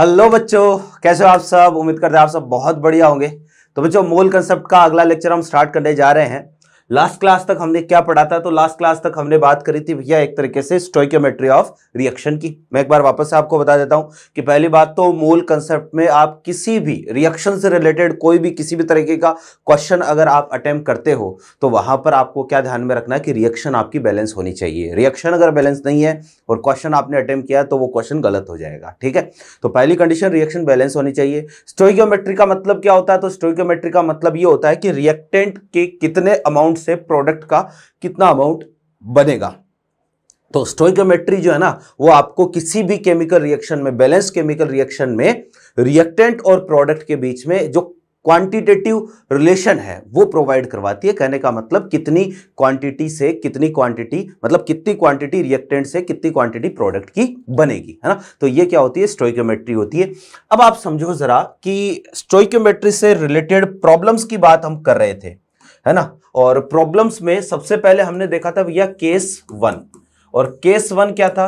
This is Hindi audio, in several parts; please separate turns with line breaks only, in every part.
हेलो बच्चों कैसे हो आप सब उम्मीद करते हैं आप सब बहुत बढ़िया होंगे तो बच्चों मोल कंसेप्ट का अगला लेक्चर हम स्टार्ट करने जा रहे हैं लास्ट क्लास तक हमने क्या पढ़ा था तो लास्ट क्लास तक हमने बात करी थी भैया एक तरीके से स्टोकियोमेट्री ऑफ रिएक्शन की मैं एक बार वापस से आपको बता देता हूं कि पहली बात तो मूल कंसेप्ट में आप किसी भी रिएक्शन से रिलेटेड कोई भी किसी भी तरीके का क्वेश्चन अगर आप अटेम्प्ट करते हो तो वहां पर आपको क्या ध्यान में रखना है कि रिएक्शन आपकी बैलेंस होनी चाहिए रिएक्शन अगर बैलेंस नहीं है और क्वेश्चन आपने अटेम्प्ट किया तो वो क्वेश्चन गलत हो जाएगा ठीक है तो पहली कंडीशन रिएक्शन बैलेंस होनी चाहिए स्टोकियोमेट्री का मतलब क्या होता है तो स्टोकियोमेट्री का मतलब ये होता है कि रिएक्टेंट के कितने अमाउंट अमाउंट से प्रोडक्ट का कितना अमाउंट बनेगा तो स्टोइकोमेट्री जो है ना वो आपको किसी भी केमिकल रिएक्शन में बैलेंस केमिकल रिएक्शन में रिएक्टेंट और प्रोडक्ट के बीच में जो क्वांटिटेटिव रिलेशन है वो प्रोवाइड करवाती है कहने का मतलब कितनी क्वांटिटी से कितनी क्वांटिटी मतलब कितनी क्वांटिटी रिएक्टेंट से कितनी क्वांटिटी प्रोडक्ट की बनेगी है ना तो ये क्या होती है स्टोइकोमेट्री होती है अब आप समझो जरा कि स्टोइकोमेट्री से रिलेटेड प्रॉब्लम्स की बात हम कर रहे थे है ना और प्रॉब्लम्स में सबसे पहले हमने देखा था भैया केस वन और केस वन क्या था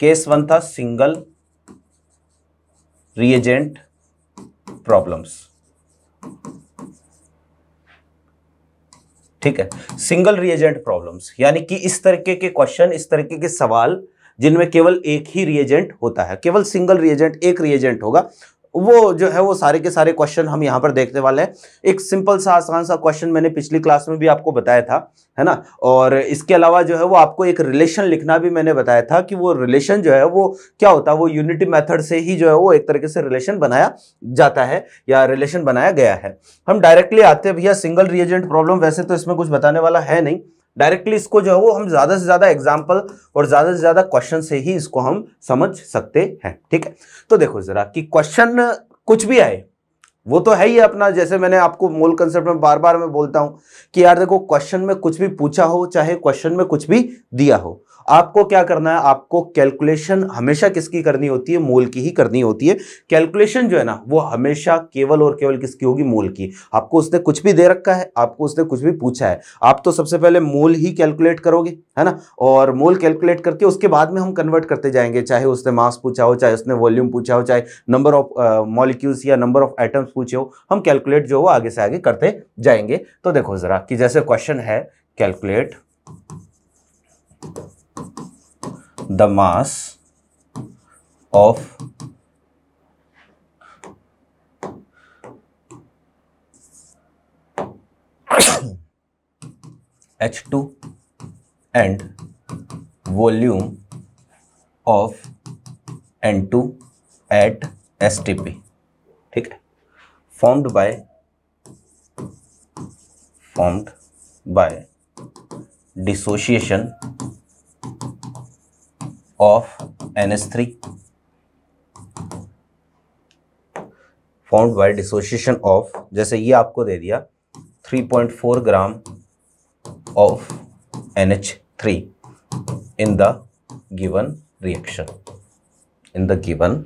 केस वन था सिंगल रिएजेंट प्रॉब्लम्स ठीक है सिंगल रिएजेंट प्रॉब्लम्स यानी कि इस तरीके के क्वेश्चन इस तरीके के सवाल जिनमें केवल एक ही रिएजेंट होता है केवल सिंगल रिएजेंट एक रिएजेंट होगा वो जो है वो सारे के सारे क्वेश्चन हम यहाँ पर देखने वाले हैं एक सिंपल सा आसान सा क्वेश्चन मैंने पिछली क्लास में भी आपको बताया था है ना और इसके अलावा जो है वो आपको एक रिलेशन लिखना भी मैंने बताया था कि वो रिलेशन जो है वो क्या होता है वो यूनिटी मेथड से ही जो है वो एक तरीके से रिलेशन बनाया जाता है या रिलेशन बनाया गया है हम डायरेक्टली आते हैं भैया सिंगल रिएजेंट प्रॉब्लम वैसे तो इसमें कुछ बताने वाला है नहीं डायरेक्टली इसको जो है वो हम ज़्यादा से ज़्यादा एग्जाम्पल और ज़्यादा से ज़्यादा क्वेश्चन से ही इसको हम समझ सकते हैं ठीक है तो देखो ज़रा कि क्वेश्चन कुछ भी आए वो तो है ही अपना जैसे मैंने आपको मूल कंसेप्ट में बार बार मैं बोलता हूं कि यार देखो क्वेश्चन में कुछ भी पूछा हो चाहे क्वेश्चन में कुछ भी दिया हो आपको क्या करना है आपको कैलकुलेशन हमेशा किसकी करनी होती है मोल की ही करनी होती है कैलकुलेशन जो है ना वो हमेशा केवल और केवल किसकी होगी मोल की आपको उसने कुछ भी दे रखा है आपको उसने कुछ भी पूछा है आप तो सबसे पहले मोल ही कैलकुलेट करोगे है ना और मोल कैलकुलेट करके उसके बाद में हम कन्वर्ट करते जाएंगे चाहे उसने मास पूछा हो चाहे उसने वॉल्यूम पूछा हो चाहे नंबर ऑफ मॉलिक्यूल्स या नंबर ऑफ आइटम्स पूछे हो हम कैलकुलेट जो हो आगे से आगे करते जाएंगे तो देखो ज़रा कि जैसे क्वेश्चन है calculate the mass of H two and volume of N two at S T P ठीक है formed by formed by dissociation of NS3 formed by dissociation of जैसे ये आपको दे दिया 3.4 gram of N H three in the given reaction in the given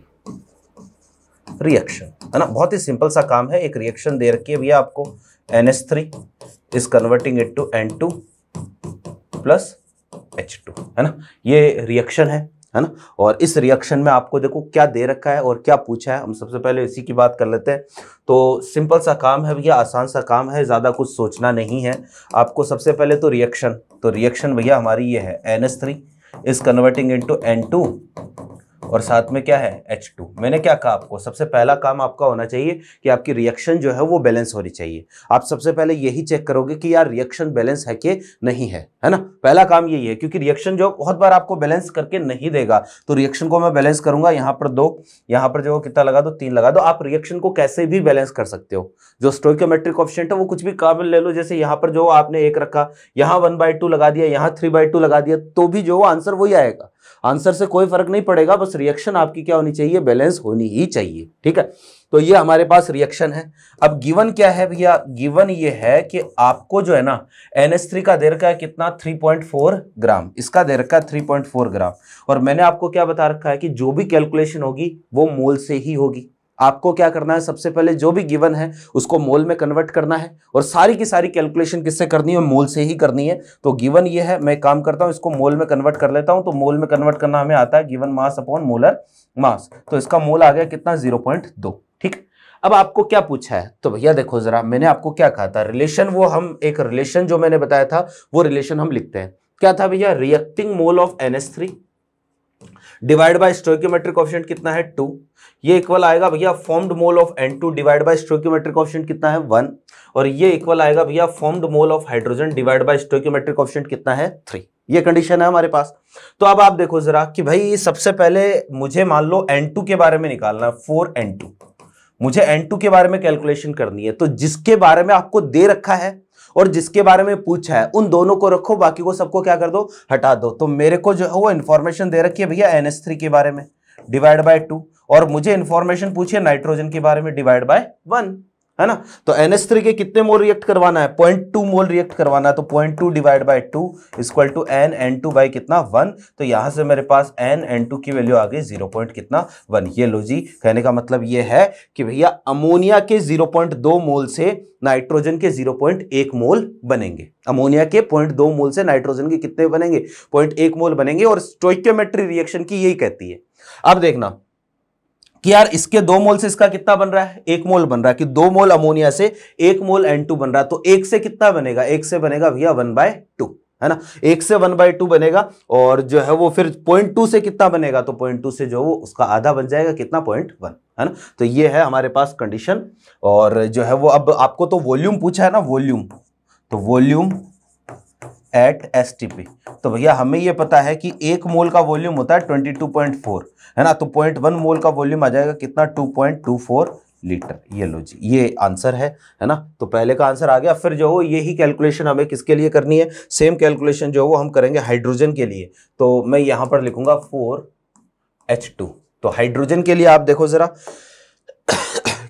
reaction है ना बहुत ही सिंपल सा काम है एक रिएक्शन दे रखी है भैया आपको N S three is converting it to N two plus H two है ना ये रिएक्शन है है ना और इस रिएक्शन में आपको देखो क्या दे रखा है और क्या पूछा है हम सबसे पहले इसी की बात कर लेते हैं तो सिंपल सा काम है भैया आसान सा काम है ज़्यादा कुछ सोचना नहीं है आपको सबसे पहले तो रिएक्शन तो रिएक्शन भैया हमारी ये है N S three is converting into N two और साथ में क्या है एच टू मैंने क्या कहा आपको सबसे पहला काम आपका होना चाहिए कि आपकी रिएक्शन जो है वो बैलेंस होनी चाहिए आप सबसे पहले यही चेक करोगे कि यार रिएक्शन बैलेंस है कि नहीं है है ना पहला काम यही है क्योंकि रिएक्शन जो बहुत बार आपको बैलेंस करके नहीं देगा तो रिएक्शन को मैं बैलेंस करूंगा यहां पर दो यहां पर जो कितना लगा दो तीन लगा दो आप रिएक्शन को कैसे भी बैलेंस कर सकते हो जो स्टोकोमेट्रिक ऑप्शन है वो कुछ भी काबिल ले लो जैसे यहाँ पर जो आपने एक रखा यहाँ वन बाय लगा दिया यहाँ थ्री बाय लगा दिया तो भी जो आंसर वही आएगा आंसर से कोई फर्क नहीं पड़ेगा बस रिएक्शन आपकी क्या होनी चाहिए बैलेंस होनी ही चाहिए ठीक है तो ये हमारे पास रिएक्शन है अब गिवन क्या है भैया गिवन ये है कि आपको जो है ना एन थ्री का दे रखा है कितना 3.4 ग्राम इसका दे रखा है 3.4 ग्राम और मैंने आपको क्या बता रखा है कि जो भी कैलकुलेशन होगी वो मोल से ही होगी आपको क्या करना है सबसे पहले जो भी गिवन है उसको मोल में कन्वर्ट करना है और सारी की सारी कैलकुलेशन किससे करनी है मोल से ही करनी है तो गिवन ये है मैं काम करता हूँ इसको मोल में कन्वर्ट कर लेता हूँ तो मोल में कन्वर्ट करना हमें आता है given mass upon molar mass तो इसका मोल आ गया कितना जीरो पॉइंट दो ठीक अब आपको क्या पूछा है तो भैया देखो जरा मैंने आपको क्या कहा था रिलेशन वो हम एक रिलेशन जो मैंने बताया था वो रिलेशन हम लिखते हैं क्या था भैया reacting mole of N S three divide by stoichiometric option कितना है टू ये इक्वल आएगा भैया formed mole of N two divide by stoichiometric option कितना है वन और ये इक्वल आएगा भैया formed mole of hydrogen divide by stoichiometric option कितना है थ्री ये कंडीशन है हमारे पास तो अब आप देखो जरा कि भाई सबसे पहले मुझे मान लो एन टू के बारे में निकालना है फोर एन टू मुझे एन टू के बारे में कैलकुलेशन करनी है तो जिसके बारे में आपको दे रखा है और जिसके बारे में पूछा है उन दोनों को रखो बाकी को सबको क्या कर दो हटा दो तो मेरे को जो है वो इन्फॉर्मेशन दे रखी है भैया एन के बारे में डिवाइड बाय टू और मुझे इन्फॉर्मेशन पूछिए नाइट्रोजन के बारे में डिवाइड बाय वन है ना तो एन एस थ्री के कितने मोल रिएक्ट करवाना है पॉइंट टू मोल रिएक्ट करवाना है तो point two divide by two equal to N N two by कितना वन तो यहां से मेरे पास एन एन टू की वैल्यू आ गई जीरो पॉइंट कितना वन ये लो जी कहने का मतलब ये है कि भैया अमोनिया के जीरो पॉइंट दो मोल से नाइट्रोजन के जीरो पॉइंट एक मोल बनेंगे अमोनिया के पॉइंट दो मोल से नाइट्रोजन के कितने बनेंगे पॉइंट एक मोल बनेंगे और स्टोइक्योमेट्री रिएक्शन की यही कहती है अब देखना कि यार इसके दो मोल से इसका कितना बन रहा है एक मोल बन रहा है कि दो मोल अमोनिया से एक मोल एन टू बन रहा है तो एक से कितना बनेगा एक से बनेगा भैया वन बाय टू है ना एक से वन बाई टू बनेगा और जो है वो फिर पॉइंट टू से कितना बनेगा तो पॉइंट टू से जो वो उसका आधा बन जाएगा कितना पॉइंट वन है ना तो ये है हमारे पास कंडीशन और जो है वो अब आपको तो वॉल्यूम पूछा है ना वॉल्यूम तो वॉल्यूम एट एस तो भैया हमें ये पता है कि एक मोल का वॉल्यूम होता है 22.4 है ना तो पॉइंट वन मोल का वॉल्यूम आ जाएगा कितना 2.24 लीटर ये लो जी ये आंसर है है ना तो पहले का आंसर आ गया फिर जो हो यही कैलकुलेशन हमें किसके लिए करनी है सेम कैलकुलेशन जो वो हम करेंगे हाइड्रोजन के लिए तो मैं यहाँ पर लिखूंगा फोर एच टू तो हाइड्रोजन के लिए आप देखो ज़रा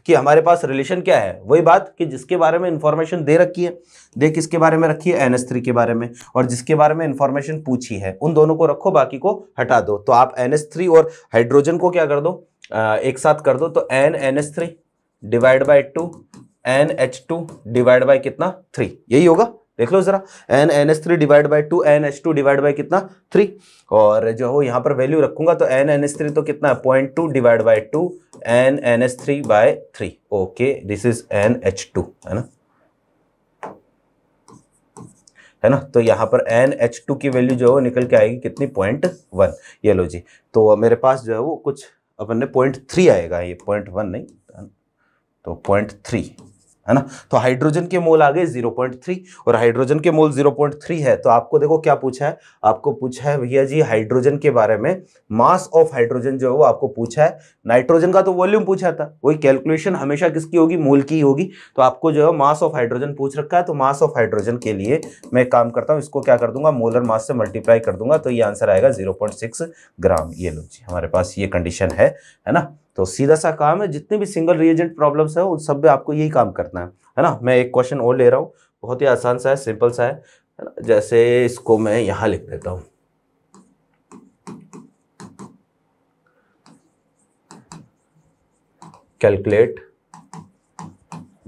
कि हमारे पास रिलेशन क्या है वही बात कि जिसके बारे में इंफॉर्मेशन दे रखी है दे किसके बारे में रखी है एन एस थ्री के बारे में और जिसके बारे में इंफॉर्मेशन पूछी है उन दोनों को रखो बाकी को हटा दो तो आप एन एस थ्री और हाइड्रोजन को क्या कर दो आ, एक साथ कर दो तो N N S three divide by two N H two divide by कितना थ्री यही होगा देख लो जरा N N S three divide by two N H two divide by कितना थ्री और जो हो यहाँ पर वैल्यू रखूंगा तो एन एन एस थ्री तो कितना है point two divide by two N N S three by three okay this is N H two है ना है ना तो यहाँ पर एन एच टू की वैल्यू जो है वो निकल के आएगी कितनी पॉइंट वन ये लो जी तो मेरे पास जो है वो कुछ अपन ने पॉइंट थ्री आएगा ये पॉइंट वन नहीं तो पॉइंट थ्री है ना तो हाइड्रोजन के मोल आ गए 0.3 और हाइड्रोजन के मोल 0.3 है तो आपको देखो क्या पूछा है आपको पूछा है भैया जी हाइड्रोजन के बारे में मास ऑफ हाइड्रोजन जो है वो आपको पूछा है नाइट्रोजन का तो वॉल्यूम पूछा था वही कैलकुलेशन हमेशा किसकी होगी मोल की होगी तो आपको जो है मास ऑफ हाइड्रोजन पूछ रखा है तो मास ऑफ हाइड्रोजन के लिए मैं काम करता हूँ इसको क्या कर दूंगा मोलर मास से मल्टीप्लाई कर दूंगा तो ये आंसर आएगा जीरो ग्राम ये लो जी हमारे पास ये कंडीशन है है ना तो सीधा सा काम है जितने भी सिंगल रिएजेंट प्रॉब्लम्स है उन सब में आपको यही काम करना है है ना मैं एक क्वेश्चन और ले रहा हूँ बहुत ही आसान सा है सिंपल सा है जैसे इसको मैं यहाँ लिख देता हूँ calculate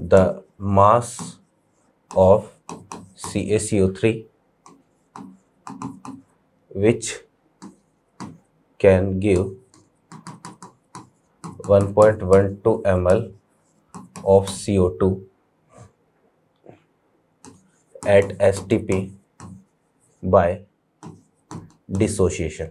the mass of C A C O three which can give 1.12 ml of CO2 at STP by dissociation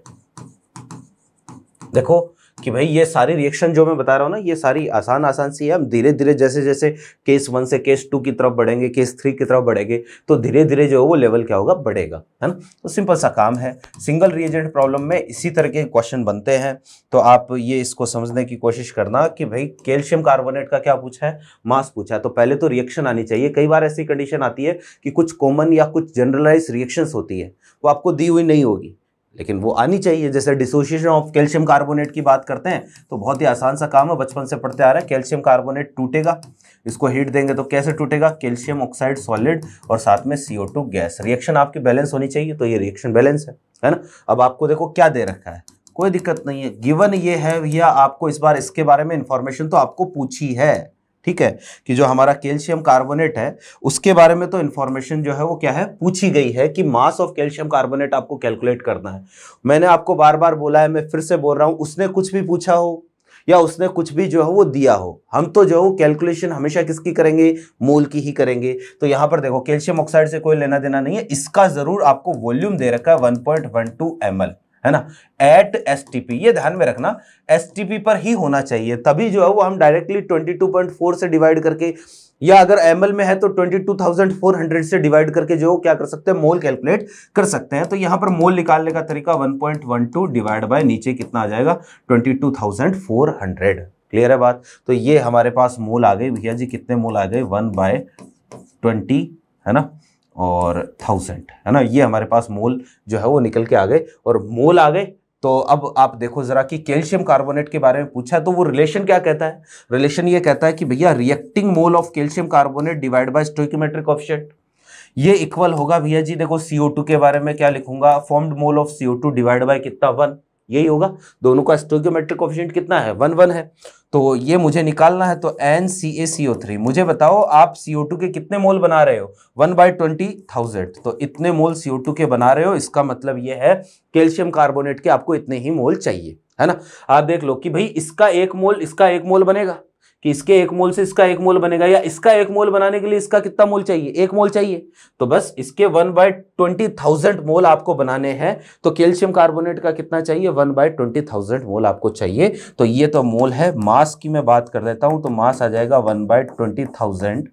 देखो कि भाई ये सारी रिएक्शन जो मैं बता रहा हूँ ना ये सारी आसान आसान सी है हम धीरे धीरे जैसे जैसे केस वन से केस टू की तरफ बढ़ेंगे केस थ्री की तरफ बढ़ेंगे तो धीरे धीरे जो है वो लेवल क्या होगा बढ़ेगा है ना तो सिंपल सा काम है सिंगल रिएजेंट प्रॉब्लम में इसी तरह के क्वेश्चन बनते हैं तो आप ये इसको समझने की कोशिश करना कि भाई कैल्शियम कार्बोनेट का क्या पूछा है मास पूछा है तो पहले तो रिएक्शन आनी चाहिए कई बार ऐसी कंडीशन आती है कि कुछ कॉमन या कुछ जनरलाइज रिएक्शन होती है वो आपको दी हुई नहीं होगी लेकिन वो आनी चाहिए जैसे डिसोशिएशन ऑफ कैल्शियम कार्बोनेट की बात करते हैं तो बहुत ही आसान सा काम है बचपन से पढ़ते आ रहा है कैल्शियम कार्बोनेट टूटेगा इसको हीट देंगे तो कैसे टूटेगा कैल्शियम ऑक्साइड सॉलिड और साथ में सीओ टू गैस रिएक्शन आपकी बैलेंस होनी चाहिए तो ये रिएक्शन बैलेंस है है ना अब आपको देखो क्या दे रखा है कोई दिक्कत नहीं है गिवन ये है भैया आपको इस बार इसके बारे में इंफॉर्मेशन तो आपको पूछी है ठीक है कि जो हमारा कैल्शियम कार्बोनेट है उसके बारे में तो इन्फॉर्मेशन जो है वो क्या है पूछी गई है कि मास ऑफ कैल्शियम कार्बोनेट आपको कैलकुलेट करना है मैंने आपको बार बार बोला है मैं फिर से बोल रहा हूँ उसने कुछ भी पूछा हो या उसने कुछ भी जो है वो दिया हो हम तो जो है कैलकुलेशन हमेशा किसकी करेंगे मोल की ही करेंगे तो यहाँ पर देखो कैल्शियम ऑक्साइड से कोई लेना देना नहीं है इसका ज़रूर आपको वॉल्यूम दे रखा है one point one two M L है ना एट एस ये ध्यान में रखना एस पर ही होना चाहिए तभी जो है वो हम डायरेक्टली 22.4 से डिवाइड करके या अगर एम में है तो 22,400 से डिवाइड करके जो क्या कर सकते हैं मोल कैलकुलेट कर सकते हैं तो यहां पर मोल निकालने का तरीका 1.12 डिवाइड बाय नीचे कितना आ जाएगा 22,400 क्लियर है बात तो ये हमारे पास मोल आ गए भैया जी कितने मोल आ गए वन बाय है ना और थाउजेंड है ना ये हमारे पास मोल जो है वो निकल के आ गए और मोल आ गए तो अब आप देखो ज़रा कि कैल्शियम कार्बोनेट के बारे में पूछा तो वो रिलेशन क्या कहता है रिलेशन ये कहता है कि भैया reacting mole of calcium carbonate divide by stoichiometric offset ये इक्वल होगा भैया जी देखो सीओ के बारे में क्या लिखूंगा formed mole of CO divide by कितना वन यही होगा दोनों का स्टोकियोमेट्रिक ऑप्शन कितना है वन वन है तो ये मुझे निकालना है तो N C A C O three मुझे बताओ आप सी ओ टू के कितने मोल बना रहे हो वन बाई ट्वेंटी थाउजेंड तो इतने मोल सी ओ टू के बना रहे हो इसका मतलब ये है कैल्शियम कार्बोनेट के आपको इतने ही मोल चाहिए है ना आप देख लो कि भाई इसका एक मोल इसका एक मोल बनेगा कि इसके एक मोल से इसका एक मोल बनेगा या इसका एक मोल बनाने के लिए इसका कितना मोल चाहिए एक मोल चाहिए तो बस इसके one by twenty thousand mole आपको बनाने हैं तो कैल्शियम कार्बोनेट का कितना चाहिए one by twenty thousand mole आपको चाहिए तो ये तो मोल है मास की मैं बात कर देता हूं तो मास आ जाएगा one by twenty thousand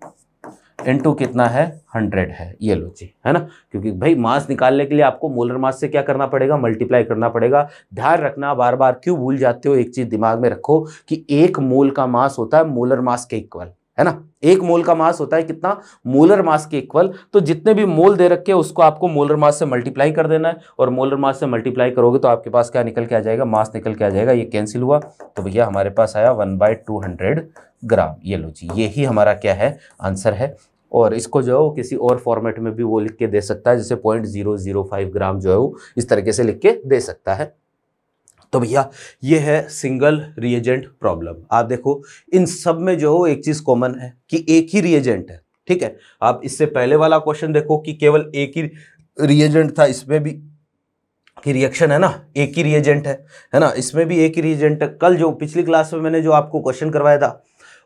into कितना है हंड्रेड है ये लो जी है ना क्योंकि भाई मास निकालने के लिए आपको मोलर मास से क्या करना पड़ेगा मल्टीप्लाई करना पड़ेगा ध्यान रखना बार बार क्यों भूल जाते हो एक चीज़ दिमाग में रखो कि एक मोल का मास होता है मोलर मास के इक्वल है ना एक मोल का मास होता है कितना मोलर मास के इक्वल तो जितने भी मोल दे रखे उसको आपको मोलर मास से मल्टीप्लाई कर देना है और मोलर मास से मल्टीप्लाई करोगे तो आपके पास क्या निकल के आ जाएगा मास निकल के आ जाएगा ये कैंसिल हुआ तो भैया हमारे पास आया one by two hundred gram ये लो जी यही हमारा क्या है आंसर है और इसको जो है वो किसी और फॉर्मेट में भी वो लिख के दे सकता है जैसे point zero zero five gram जो है वो इस तरीके से लिख के दे सकता है तो भैया ये है सिंगल रिएजेंट प्रॉब्लम आप देखो इन सब में जो एक चीज़ कॉमन है कि एक ही रिएजेंट है ठीक है आप इससे पहले वाला क्वेश्चन देखो कि केवल एक ही रिएजेंट था इसमें भी कि रिएक्शन है ना एक ही रिएजेंट है है ना इसमें भी एक ही रिएजेंट है कल जो पिछली क्लास में मैंने जो आपको क्वेश्चन करवाया था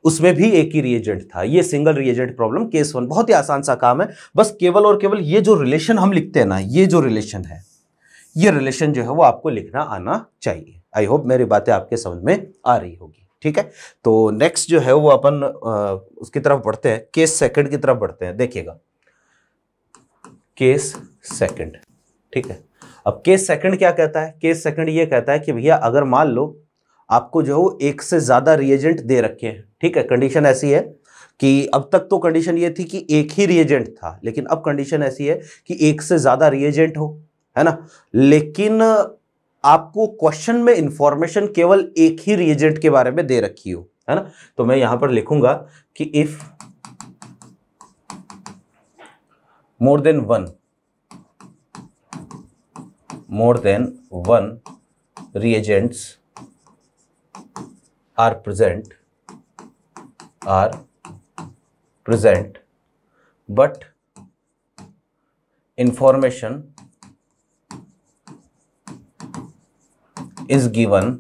उसमें भी एक ही रिएजेंट था ये single reagent problem case one बहुत ही आसान सा काम है बस केवल और केवल ये जो रिलेशन हम लिखते हैं ना ये जो रिलेशन है ये रिलेशन जो है वो आपको लिखना आना चाहिए आई होप मेरी बातें आपके समझ में आ रही होगी ठीक है तो नेक्स्ट जो है वो अपन उसकी तरफ बढ़ते हैं केस सेकंड की तरफ बढ़ते हैं देखिएगा केस सेकंड ठीक है अब केस सेकंड क्या कहता है केस सेकंड ये कहता है कि भैया अगर मान लो आपको जो एक से ज़्यादा रिएजेंट दे रखे हैं ठीक है कंडीशन ऐसी है कि अब तक तो कंडीशन ये थी कि एक ही रिएजेंट था लेकिन अब कंडीशन ऐसी है कि एक से ज़्यादा रिएजेंट हो है ना लेकिन आपको क्वेश्चन में इंफॉर्मेशन केवल एक ही रिएजेंट के बारे में दे रखी हो है ना तो मैं यहां पर लिखूंगा कि if more than one more than one reagents are present are present but information is given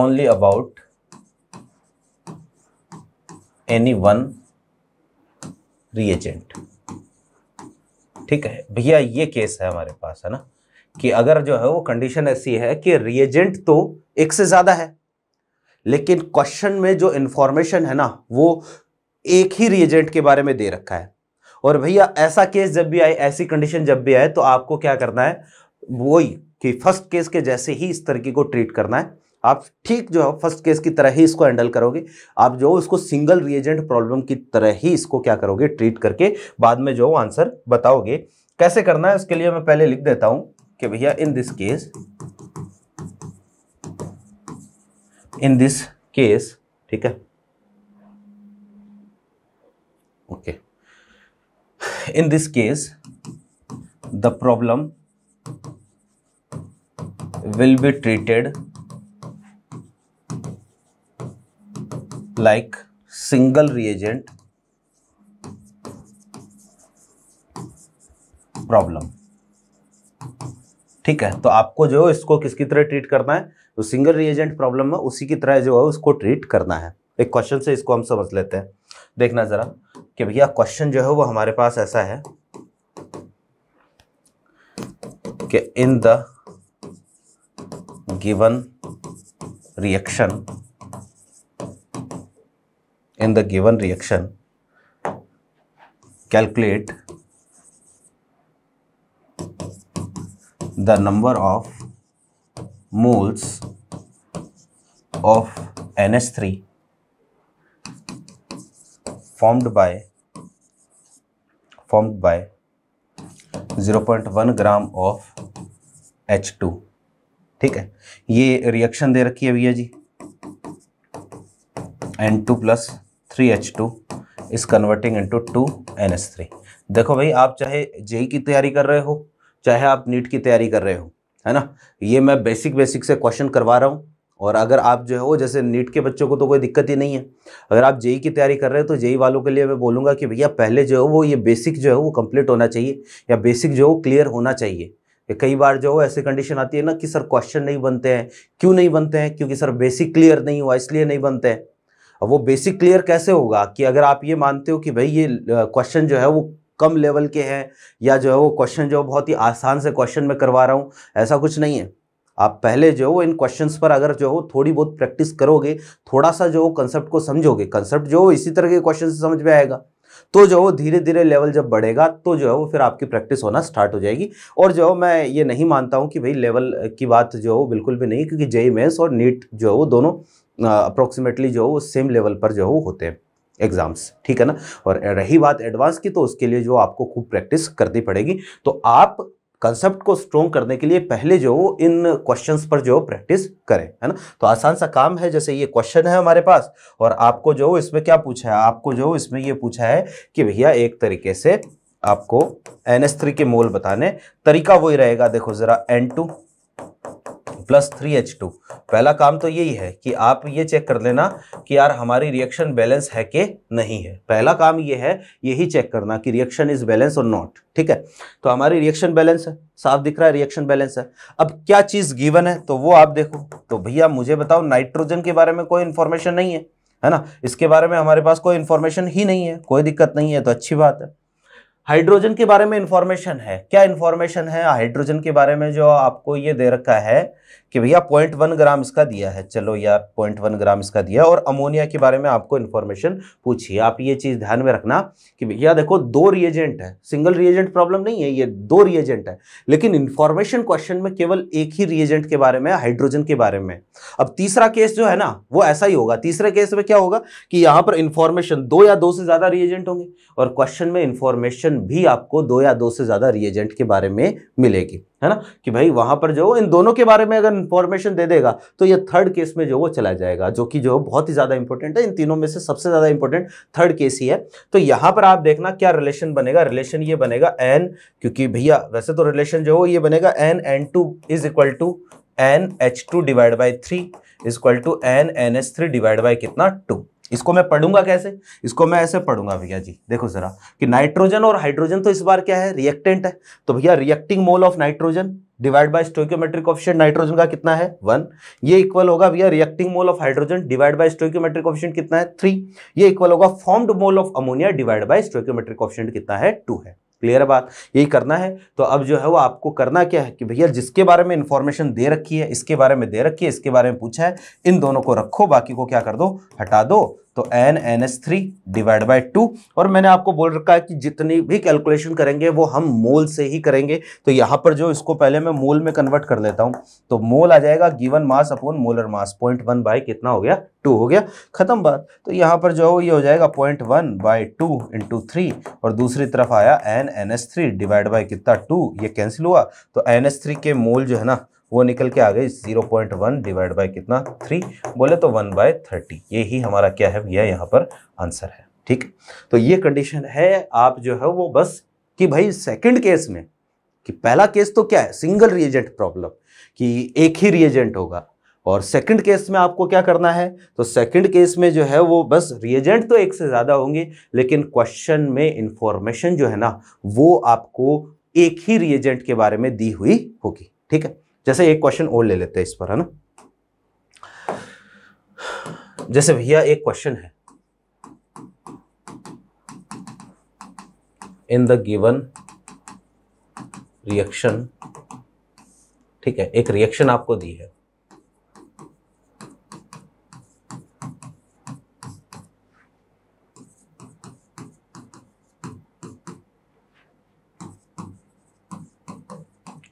only about any one reagent ठीक है भैया ये केस है हमारे पास है ना कि अगर जो है वो कंडीशन ऐसी है कि रिएजेंट तो एक से ज़्यादा है लेकिन क्वेश्चन में जो इन्फॉर्मेशन है ना वो एक ही रिएजेंट के बारे में दे रखा है और भैया ऐसा केस जब भी आए ऐसी कंडीशन जब भी आए तो आपको क्या करना है वही कि फर्स्ट केस के जैसे ही इस तरीके को ट्रीट करना है आप ठीक जो है फर्स्ट केस की तरह ही इसको हैंडल करोगे आप जो इसको सिंगल रिएजेंट प्रॉब्लम की तरह ही इसको क्या करोगे ट्रीट करके बाद में जो आंसर बताओगे कैसे करना है उसके लिए मैं पहले लिख देता हूँ कि भैया in this case in this case ठीक है okay in this case the problem will be treated like single reagent problem ठीक है तो आपको जो है इसको किसकी तरह ट्रीट करना है तो सिंगल रिएजेंट प्रॉब्लम है उसी की तरह जो है उसको ट्रीट करना है एक क्वेश्चन से इसको हम समझ लेते हैं देखना ज़रा कि भैया क्वेश्चन जो है वो हमारे पास ऐसा है कि in the given reaction in the given reaction calculate the number of moles of NH3 formed by formed by 0.1 gram of H two ठीक है ये रिएक्शन दे रखी है भैया जी N two plus three H two is converting into two N S three देखो भाई आप चाहे जेई e e की तैयारी कर रहे हो चाहे आप नीट की तैयारी कर रहे हो है ना ये मैं बेसिक बेसिक से क्वेश्चन करवा रहा हूँ और अगर आप जो है वो जैसे नीट के बच्चों को तो कोई दिक्कत ही नहीं है अगर आप जेई की तैयारी कर रहे हो तो जेई वालों के लिए मैं बोलूँगा कि भैया पहले जो है वो ये बेसिक जो है वो कंप्लीट होना चाहिए या बेसिक जो है वो क्लियर होना चाहिए कई बार जो है ऐसी कंडीशन आती है ना कि सर क्वेश्चन नहीं बनते हैं क्यों नहीं बनते हैं क्योंकि सर बेसिक क्लियर नहीं हुआ इसलिए नहीं बनते हैं अब वो बेसिक क्लियर कैसे होगा कि अगर आप ये मानते हो कि भाई ये क्वेश्चन जो है वो कम लेवल के हैं या जो है वो क्वेश्चन जो बहुत ही आसान से क्वेश्चन में करवा रहा हूँ ऐसा कुछ नहीं है आप पहले जो हो इन क्वेश्चंस पर अगर जो हो थोड़ी बहुत प्रैक्टिस करोगे थोड़ा सा जो हो कंसेप्ट को समझोगे कंसेप्ट जो हो इसी तरह के क्वेश्चन से समझ में आएगा तो जो हो धीरे धीरे लेवल जब बढ़ेगा तो जो है वो फिर आपकी प्रैक्टिस होना स्टार्ट हो जाएगी और जो मैं ये नहीं मानता हूँ कि भाई लेवल की बात जो हो बिल्कुल भी नहीं क्योंकि जेई मेन्स और नीट जो है वो दोनों अप्रोक्सीमेटली जो है वो सेम लेवल पर जो है वो होते हैं एग्ज़ाम्स ठीक है ना और रही बात एडवांस की तो उसके लिए जो आपको खूब प्रैक्टिस करनी पड़ेगी तो आप कंसेप्ट को स्ट्रोंग करने के लिए पहले जो इन क्वेश्चंस पर जो प्रैक्टिस करें है ना तो आसान सा काम है जैसे ये क्वेश्चन है हमारे पास और आपको जो इसमें क्या पूछा है आपको जो इसमें ये पूछा है कि भैया एक तरीके से आपको एन थ्री के मोल बताने तरीका वही रहेगा देखो ज़रा N two plus three H two पहला काम तो यही है कि आप ये चेक कर लेना कि यार हमारी रिएक्शन बैलेंस है कि नहीं है पहला काम ये है यही चेक करना कि रिएक्शन इज बैलेंस और नॉट ठीक है तो हमारी रिएक्शन बैलेंस है साफ दिख रहा है रिएक्शन बैलेंस है अब क्या चीज़ गिवन है तो वो आप देखो तो भैया मुझे बताओ नाइट्रोजन के बारे में कोई इन्फॉर्मेशन नहीं है है ना इसके बारे में हमारे पास कोई इन्फॉर्मेशन ही नहीं है कोई दिक्कत नहीं है तो अच्छी बात है हाइड्रोजन के बारे में इंफॉर्मेशन है क्या इन्फॉर्मेशन है हाइड्रोजन के बारे में जो आपको ये दे रखा है कि भैया पॉइंट वन ग्राम इसका दिया है चलो यार पॉइंट वन ग्राम इसका दिया और अमोनिया के बारे में आपको इन्फॉर्मेशन पूछिए आप ये चीज़ ध्यान में रखना कि भैया देखो दो रिएजेंट है सिंगल रिएजेंट प्रॉब्लम नहीं है ये दो रिएजेंट है लेकिन इन्फॉर्मेशन क्वेश्चन में केवल एक ही रिएजेंट के बारे में हाइड्रोजन के बारे में अब तीसरा केस जो है ना वो ऐसा ही होगा तीसरे केस में क्या होगा कि यहाँ पर इन्फॉर्मेशन दो या दो से ज़्यादा रिएजेंट होंगे और क्वेश्चन में इन्फॉर्मेशन भी आपको दो या दो से ज़्यादा रिएजेंट के बारे में मिलेगी है ना कि भाई वहां पर जो इन दोनों के बारे में अगर इंफॉर्मेशन दे देगा तो ये थर्ड केस में जो वो चला जाएगा जो कि जो बहुत ही ज़्यादा इंपॉर्टेंट है इन तीनों में से सबसे ज़्यादा इंपॉर्टेंट थर्ड केस ही है तो यहां पर आप देखना क्या रिलेशन बनेगा रिलेशन ये बनेगा एन क्योंकि भैया वैसे तो रिलेशन जो हो ये बनेगा N N two is equal to N H two divide by three is equal to N N H three divide by कितना टू इसको मैं पढ़ूंगा कैसे इसको मैं ऐसे पढ़ूंगा भैया जी देखो जरा कि नाइट्रोजन और हाइड्रोजन तो इस बार क्या है रिएक्टेंट है तो भैया reacting mole of nitrogen divide by stoichiometric option nitrogen का कितना है वन ये इक्वल होगा भैया reacting mole of hydrogen divide by stoichiometric option कितना है थ्री ये इक्वल होगा formed mole of ammonia divide by stoichiometric option कितना है टू है क्लियर बात यही करना है तो अब जो है वो आपको करना क्या है कि भैया जिसके बारे में इंफॉर्मेशन दे रखी है इसके बारे में दे रखी है इसके बारे में पूछा है इन दोनों को रखो बाकी को क्या कर दो हटा दो तो N N S three divide by two और मैंने आपको बोल रखा है कि जितनी भी कैलकुलेशन करेंगे वो हम मोल से ही करेंगे तो यहाँ पर जो इसको पहले मैं मोल में कन्वर्ट कर लेता हूँ तो मोल आ जाएगा given mass upon molar mass point one by कितना हो गया टू हो गया खत्म बात तो यहाँ पर जो है ये हो जाएगा point one by two into three और दूसरी तरफ आया N N S three divide by कितना टू ये कैंसिल हुआ तो एन एस थ्री के मोल जो है ना वो निकल के आ गए zero point one divide by कितना थ्री बोले तो वन बाय थर्टी ये ही हमारा क्या है भैया यहाँ पर आंसर है ठीक तो ये कंडीशन है आप जो है वो बस कि भाई सेकंड केस में कि पहला केस तो क्या है सिंगल रिएजेंट प्रॉब्लम कि एक ही रिएजेंट होगा और सेकंड केस में आपको क्या करना है तो सेकंड केस में जो है वो बस रिएजेंट तो एक से ज़्यादा होंगे लेकिन क्वेश्चन में इंफॉर्मेशन जो है ना वो आपको एक ही रिएजेंट के बारे में दी हुई होगी ठीक है जैसे एक क्वेश्चन और ले लेते हैं इस पर है ना जैसे भैया एक क्वेश्चन है इन द गिवन रिएक्शन ठीक है एक रिएक्शन आपको दी है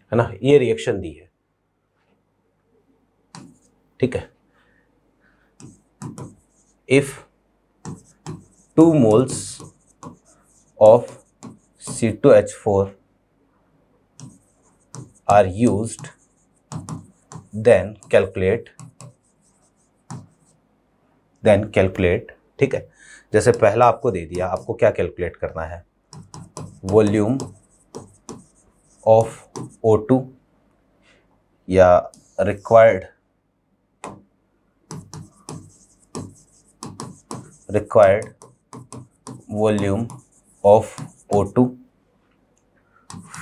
है ना ये रिएक्शन दी है ठीक है if two moles of C two H four are use then calculate then calculate ठीक है जैसे पहला आपको दे दिया आपको क्या कैलकुलेट करना है वॉल्यूम ऑफ ओ टू या required required volume of O2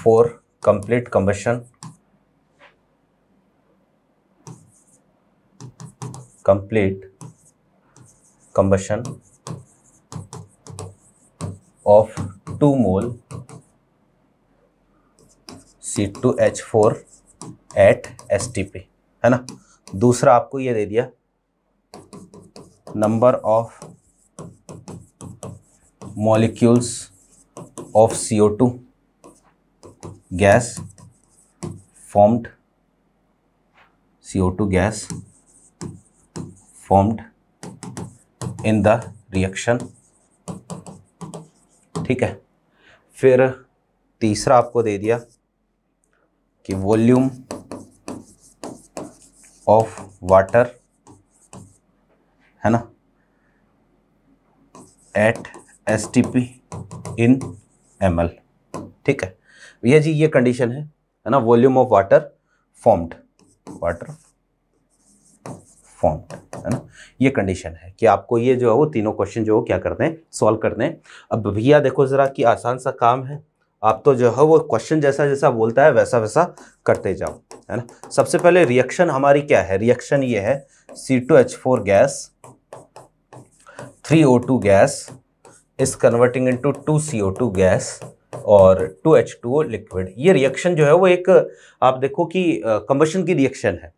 for complete combustion complete combustion of 2 mole C2H4 at S T P है ना दूसरा आपको ये दे दिया number of molecules of CO2 gas formed CO2 gas formed in the reaction ठीक है फिर तीसरा आपको दे दिया कि वॉल्यूम ऑफ वाटर है ना at S T P in M L ठीक है भैया जी ये कंडीशन है है ना volume of water formed water formed है ना ये कंडीशन है कि आपको ये जो है वो तीनों क्वेश्चन जो क्या करते हैं सॉल्व करते हैं अब भैया देखो ज़रा कि आसान सा काम है आप तो जो है वो क्वेश्चन जैसा जैसा बोलता है वैसा वैसा करते जाओ है ना सबसे पहले रिएक्शन हमारी क्या है रिएक्शन ये है C two H four gas three O two gas is converting into CO2 gas और 2H2O लिक्विड ये रिएक्शन जो है वो एक आप देखो कि कम्बशन की रिएक्शन है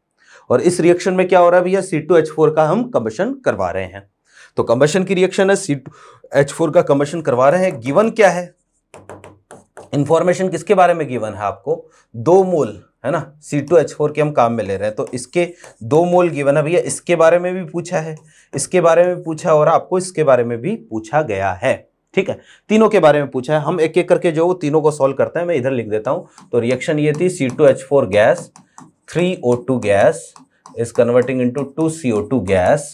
और इस रिएक्शन में क्या हो रहा है भैया सी टू एच फोर का हम कंबेशन करवा रहे हैं तो कंबेशन की रिएक्शन है सी टू एच फोर का कम्बशन करवा रहे हैं गिवन क्या है इंफॉर्मेशन किसके बारे में गिवन है आपको दो मोल है ना सी टू एच फोर के हम काम में ले रहे हैं तो इसके दो मोल गिवन है भैया इसके बारे में भी पूछा है इसके बारे में पूछा और आपको इसके बारे में भी पूछा गया है ठीक है तीनों के बारे में पूछा है हम एक एक करके जो वो तीनों को सॉल्व करते हैं मैं इधर लिख देता हूं तो रिएक्शन ये थी C two H four gas three O two gas is converting into two C O two gas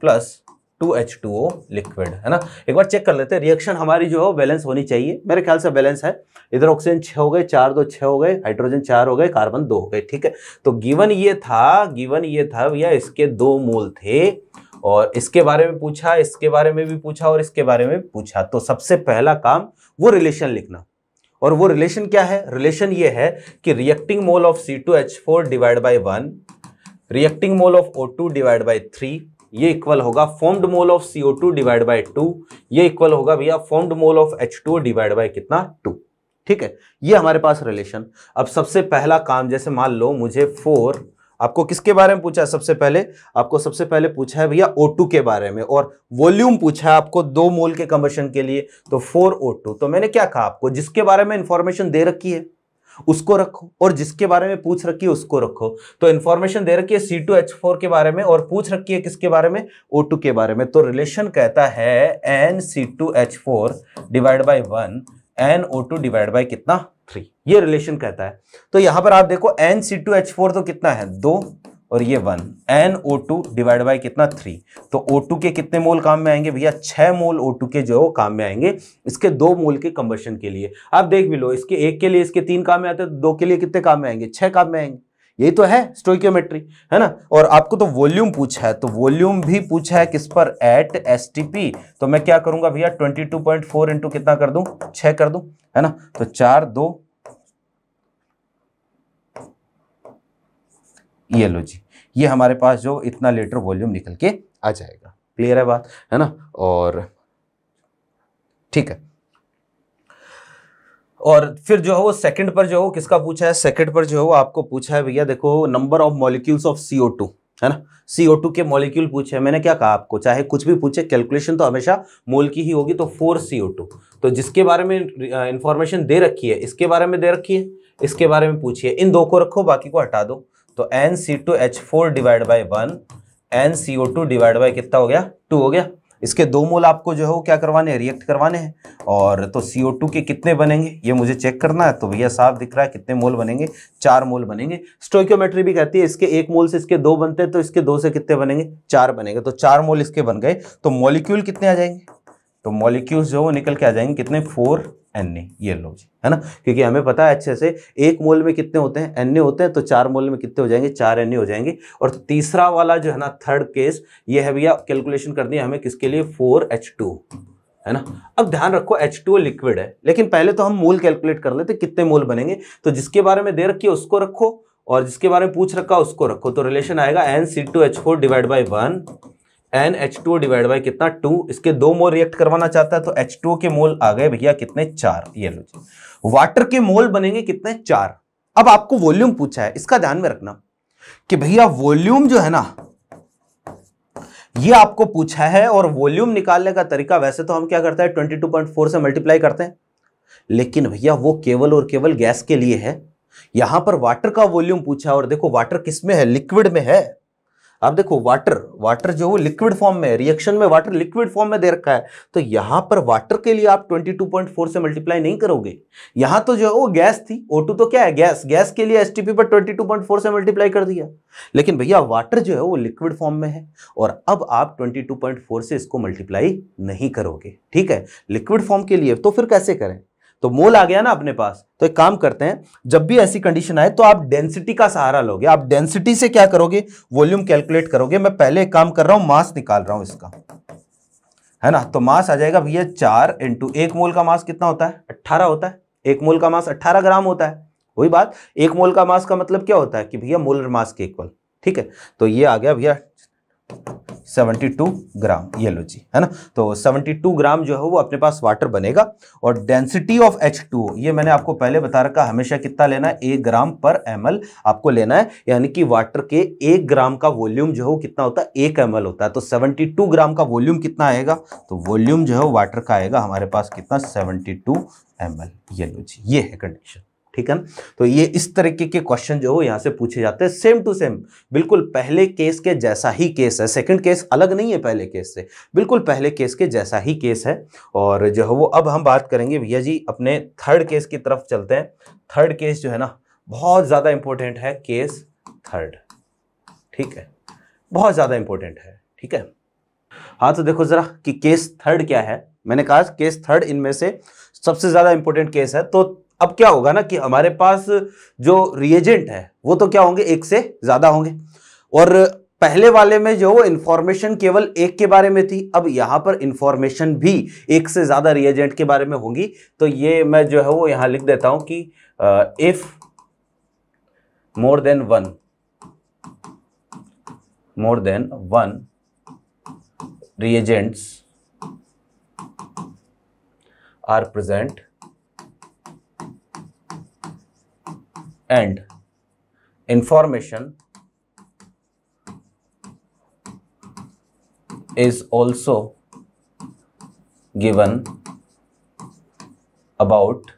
plus two H two O liquid है ना एक बार चेक कर लेते हैं रिएक्शन हमारी जो है बैलेंस होनी चाहिए मेरे ख्याल से बैलेंस है इधर ऑक्सीजन छः हो गए चार दो छः हो गए हाइड्रोजन चार हो गए कार्बन दो हो गए ठीक है तो गिवन ये था गिवन ये था भैया इसके दो मोल थे और इसके बारे में पूछा इसके बारे में भी पूछा और इसके बारे में पूछा तो सबसे पहला काम वो रिलेशन लिखना और वो रिलेशन क्या है रिलेशन ये है कि reacting mole of C two H four divide by one reacting mole of O two divide by three ये इक्वल होगा formed mole of C O two divide by two ये इक्वल होगा भैया formed mole of H two divide by कितना टू ठीक है ये हमारे पास रिलेशन अब सबसे पहला काम जैसे मान लो मुझे फोर आपको किसके बारे में पूछा है सबसे पहले आपको सबसे पहले पूछा है भैया O2 के बारे में और वॉल्यूम पूछा है आपको दो मोल के कंबर्शन के लिए तो फोर O2 तो मैंने क्या कहा आपको जिसके बारे में इंफॉर्मेशन दे रखी है उसको रखो और जिसके बारे में पूछ रखी है उसको रखो तो इन्फॉर्मेशन दे रखी है सी टू एच फोर के बारे में और पूछ रखी है किसके बारे में ओ टू के बारे में तो रिलेशन कहता है N C two H four divide by one N O two divide by कितना थ्री ये रिलेशन कहता है तो यहां पर आप देखो N C two H four तो कितना है दो और ये one N O two divide by कितना थ्री तो ओ टू के कितने मोल काम में आएंगे भैया छह मोल ओ टू के जो है काम में आएंगे इसके दो मोल के कंबर्शन के लिए आप देख भी लो इसके एक के लिए इसके तीन काम में आते हैं तो दो के लिए कितने काम में आएंगे छह काम में आएंगे यही तो है स्टोकियोमेट्री है ना और आपको तो वॉल्यूम पूछा है तो वॉल्यूम भी पूछा है किस पर एट एस तो मैं क्या करूंगा भैया twenty two point four into कितना कर दूं छः कर दूं है ना तो चार दो ये जी ये हमारे पास जो इतना लीटर वॉल्यूम निकल के आ जाएगा क्लियर है बात है ना और ठीक है और फिर जो है वो सेकंड पर जो है किसका पूछा है सेकंड पर जो है वो आपको पूछा है भैया देखो number of molecules of C O two है ना CO2 के मॉलिक्यूल पूछे मैंने क्या कहा आपको चाहे कुछ भी पूछे कैलकुलेशन तो हमेशा मोल की ही होगी तो फोर CO2 तो जिसके बारे में इंफॉर्मेशन दे रखी है इसके बारे में दे रखी है इसके बारे में पूछिए इन दो को रखो बाकी को हटा दो तो N C two H four divide by one N C O two divide by कितना हो गया टू हो गया इसके दो मोल आपको जो है वो क्या करवाने हैं रिएक्ट करवाने हैं और तो सी ओ टू के कितने बनेंगे ये मुझे चेक करना है तो भैया साफ दिख रहा है कितने मोल बनेंगे चार मोल बनेंगे स्टोक्योमेट्री भी कहती है इसके एक मोल से इसके दो बनते हैं तो इसके दो से कितने बनेंगे चार बनेंगे तो चार मोल इसके बन गए तो मॉलिक्यूल कितने आ जाएंगे तो मॉलिक्यूल्स जो वो निकल के आ जाएंगे कितने फोर एन ए ये लो जी है ना क्योंकि हमें पता है अच्छे से एक मोल में कितने होते हैं एन ए होते हैं तो चार मोल में कितने हो जाएंगे चार एन ए हो जाएंगे और तो तीसरा वाला जो है ना थर्ड केस ये है भैया कैलकुलेशन करनी है हमें किसके लिए फोर एच टू है ना अब ध्यान रखो एच टू लिक्विड है लेकिन पहले तो हम मोल कैलकुलेट कर लेते कितने मोल बनेंगे तो जिसके बारे में दे रखिए उसको रखो और जिसके बारे में पूछ रखा उसको रखो तो रिलेशन आएगा N C two H four divide by one N H two divide by कितना टू इसके दो मोल रिएक्ट करवाना चाहता है तो एच टू के मोल आ गए भैया कितने चार ये लो जी वाटर के मोल बनेंगे कितने चार अब आपको वॉल्यूम पूछा है इसका ध्यान में रखना कि भैया वॉल्यूम जो है ना ये आपको पूछा है और वॉल्यूम निकालने का तरीका वैसे तो हम क्या करते हैं ट्वेंटी टू पॉइंट फोर से मल्टीप्लाई करते हैं लेकिन भैया वो केवल और केवल गैस के लिए है यहां पर वाटर का वॉल्यूम पूछा और देखो वाटर किस में है लिक्विड में है आप देखो वाटर वाटर जो वो लिक्विड फॉर्म में रिएक्शन में वाटर लिक्विड फॉर्म में दे रखा है तो यहां पर वाटर के लिए आप 22.4 से मल्टीप्लाई नहीं करोगे यहां तो जो है वो गैस थी O2 तो क्या है गैस गैस के लिए एस पर 22.4 से मल्टीप्लाई कर दिया लेकिन भैया वाटर जो है वो लिक्विड फॉर्म में है और अब आप ट्वेंटी से इसको मल्टीप्लाई नहीं करोगे ठीक है लिक्विड फॉर्म के लिए तो फिर कैसे करें तो मोल आ गया ना अपने पास तो एक काम करते हैं जब भी ऐसी कंडीशन आए तो आप डेंसिटी का सहारा लोगे आप डेंसिटी से क्या करोगे वॉल्यूम कैलकुलेट करोगे मैं पहले एक काम कर रहा हूं मास निकाल रहा हूं इसका है ना तो मास आ जाएगा भैया चार इंटू एक मोल का मास कितना होता है अट्ठारह होता है एक मोल का मास अट्ठारह ग्राम होता है वही बात एक मोल का मास का मतलब क्या होता है कि भैया मोलर मास के इक्वल ठीक है तो ये आ गया भैया 72 ग्राम ये लो जी है ना तो 72 ग्राम जो है वो अपने पास वाटर बनेगा और डेंसिटी ऑफ एच टू ये मैंने आपको पहले बता रखा हमेशा कितना लेना है एक ग्राम पर एम आपको लेना है यानी कि वाटर के एक ग्राम का वॉल्यूम जो है वो कितना होता है एक एम होता है तो 72 ग्राम का वॉल्यूम कितना आएगा तो वॉल्यूम जो है वाटर का आएगा हमारे पास कितना सेवेंटी टू ये लो जी ये है कंडीशन ठीक है तो ये इस तरीके के क्वेश्चन जो हो यहाँ से पूछे जाते हैं सेम टू सेम बिल्कुल पहले केस के जैसा ही केस है सेकंड केस अलग नहीं है पहले केस से बिल्कुल पहले केस के जैसा ही केस है और जो है वो अब हम बात करेंगे भैया जी अपने थर्ड केस की तरफ चलते हैं थर्ड केस जो है ना बहुत ज़्यादा इंपॉर्टेंट है केस थर्ड ठीक है बहुत ज़्यादा इंपॉर्टेंट है ठीक है हाँ तो देखो ज़रा कि केस थर्ड क्या है मैंने कहा केस थर्ड इनमें से सबसे ज़्यादा इंपॉर्टेंट केस है तो अब क्या होगा ना कि हमारे पास जो रिएजेंट है वो तो क्या होंगे एक से ज़्यादा होंगे और पहले वाले में जो इंफॉर्मेशन केवल एक के बारे में थी अब यहां पर इंफॉर्मेशन भी एक से ज़्यादा रिएजेंट के बारे में होगी तो ये मैं जो है वो यहां लिख देता हूं कि if more than one more than one reagents are present and information is also given about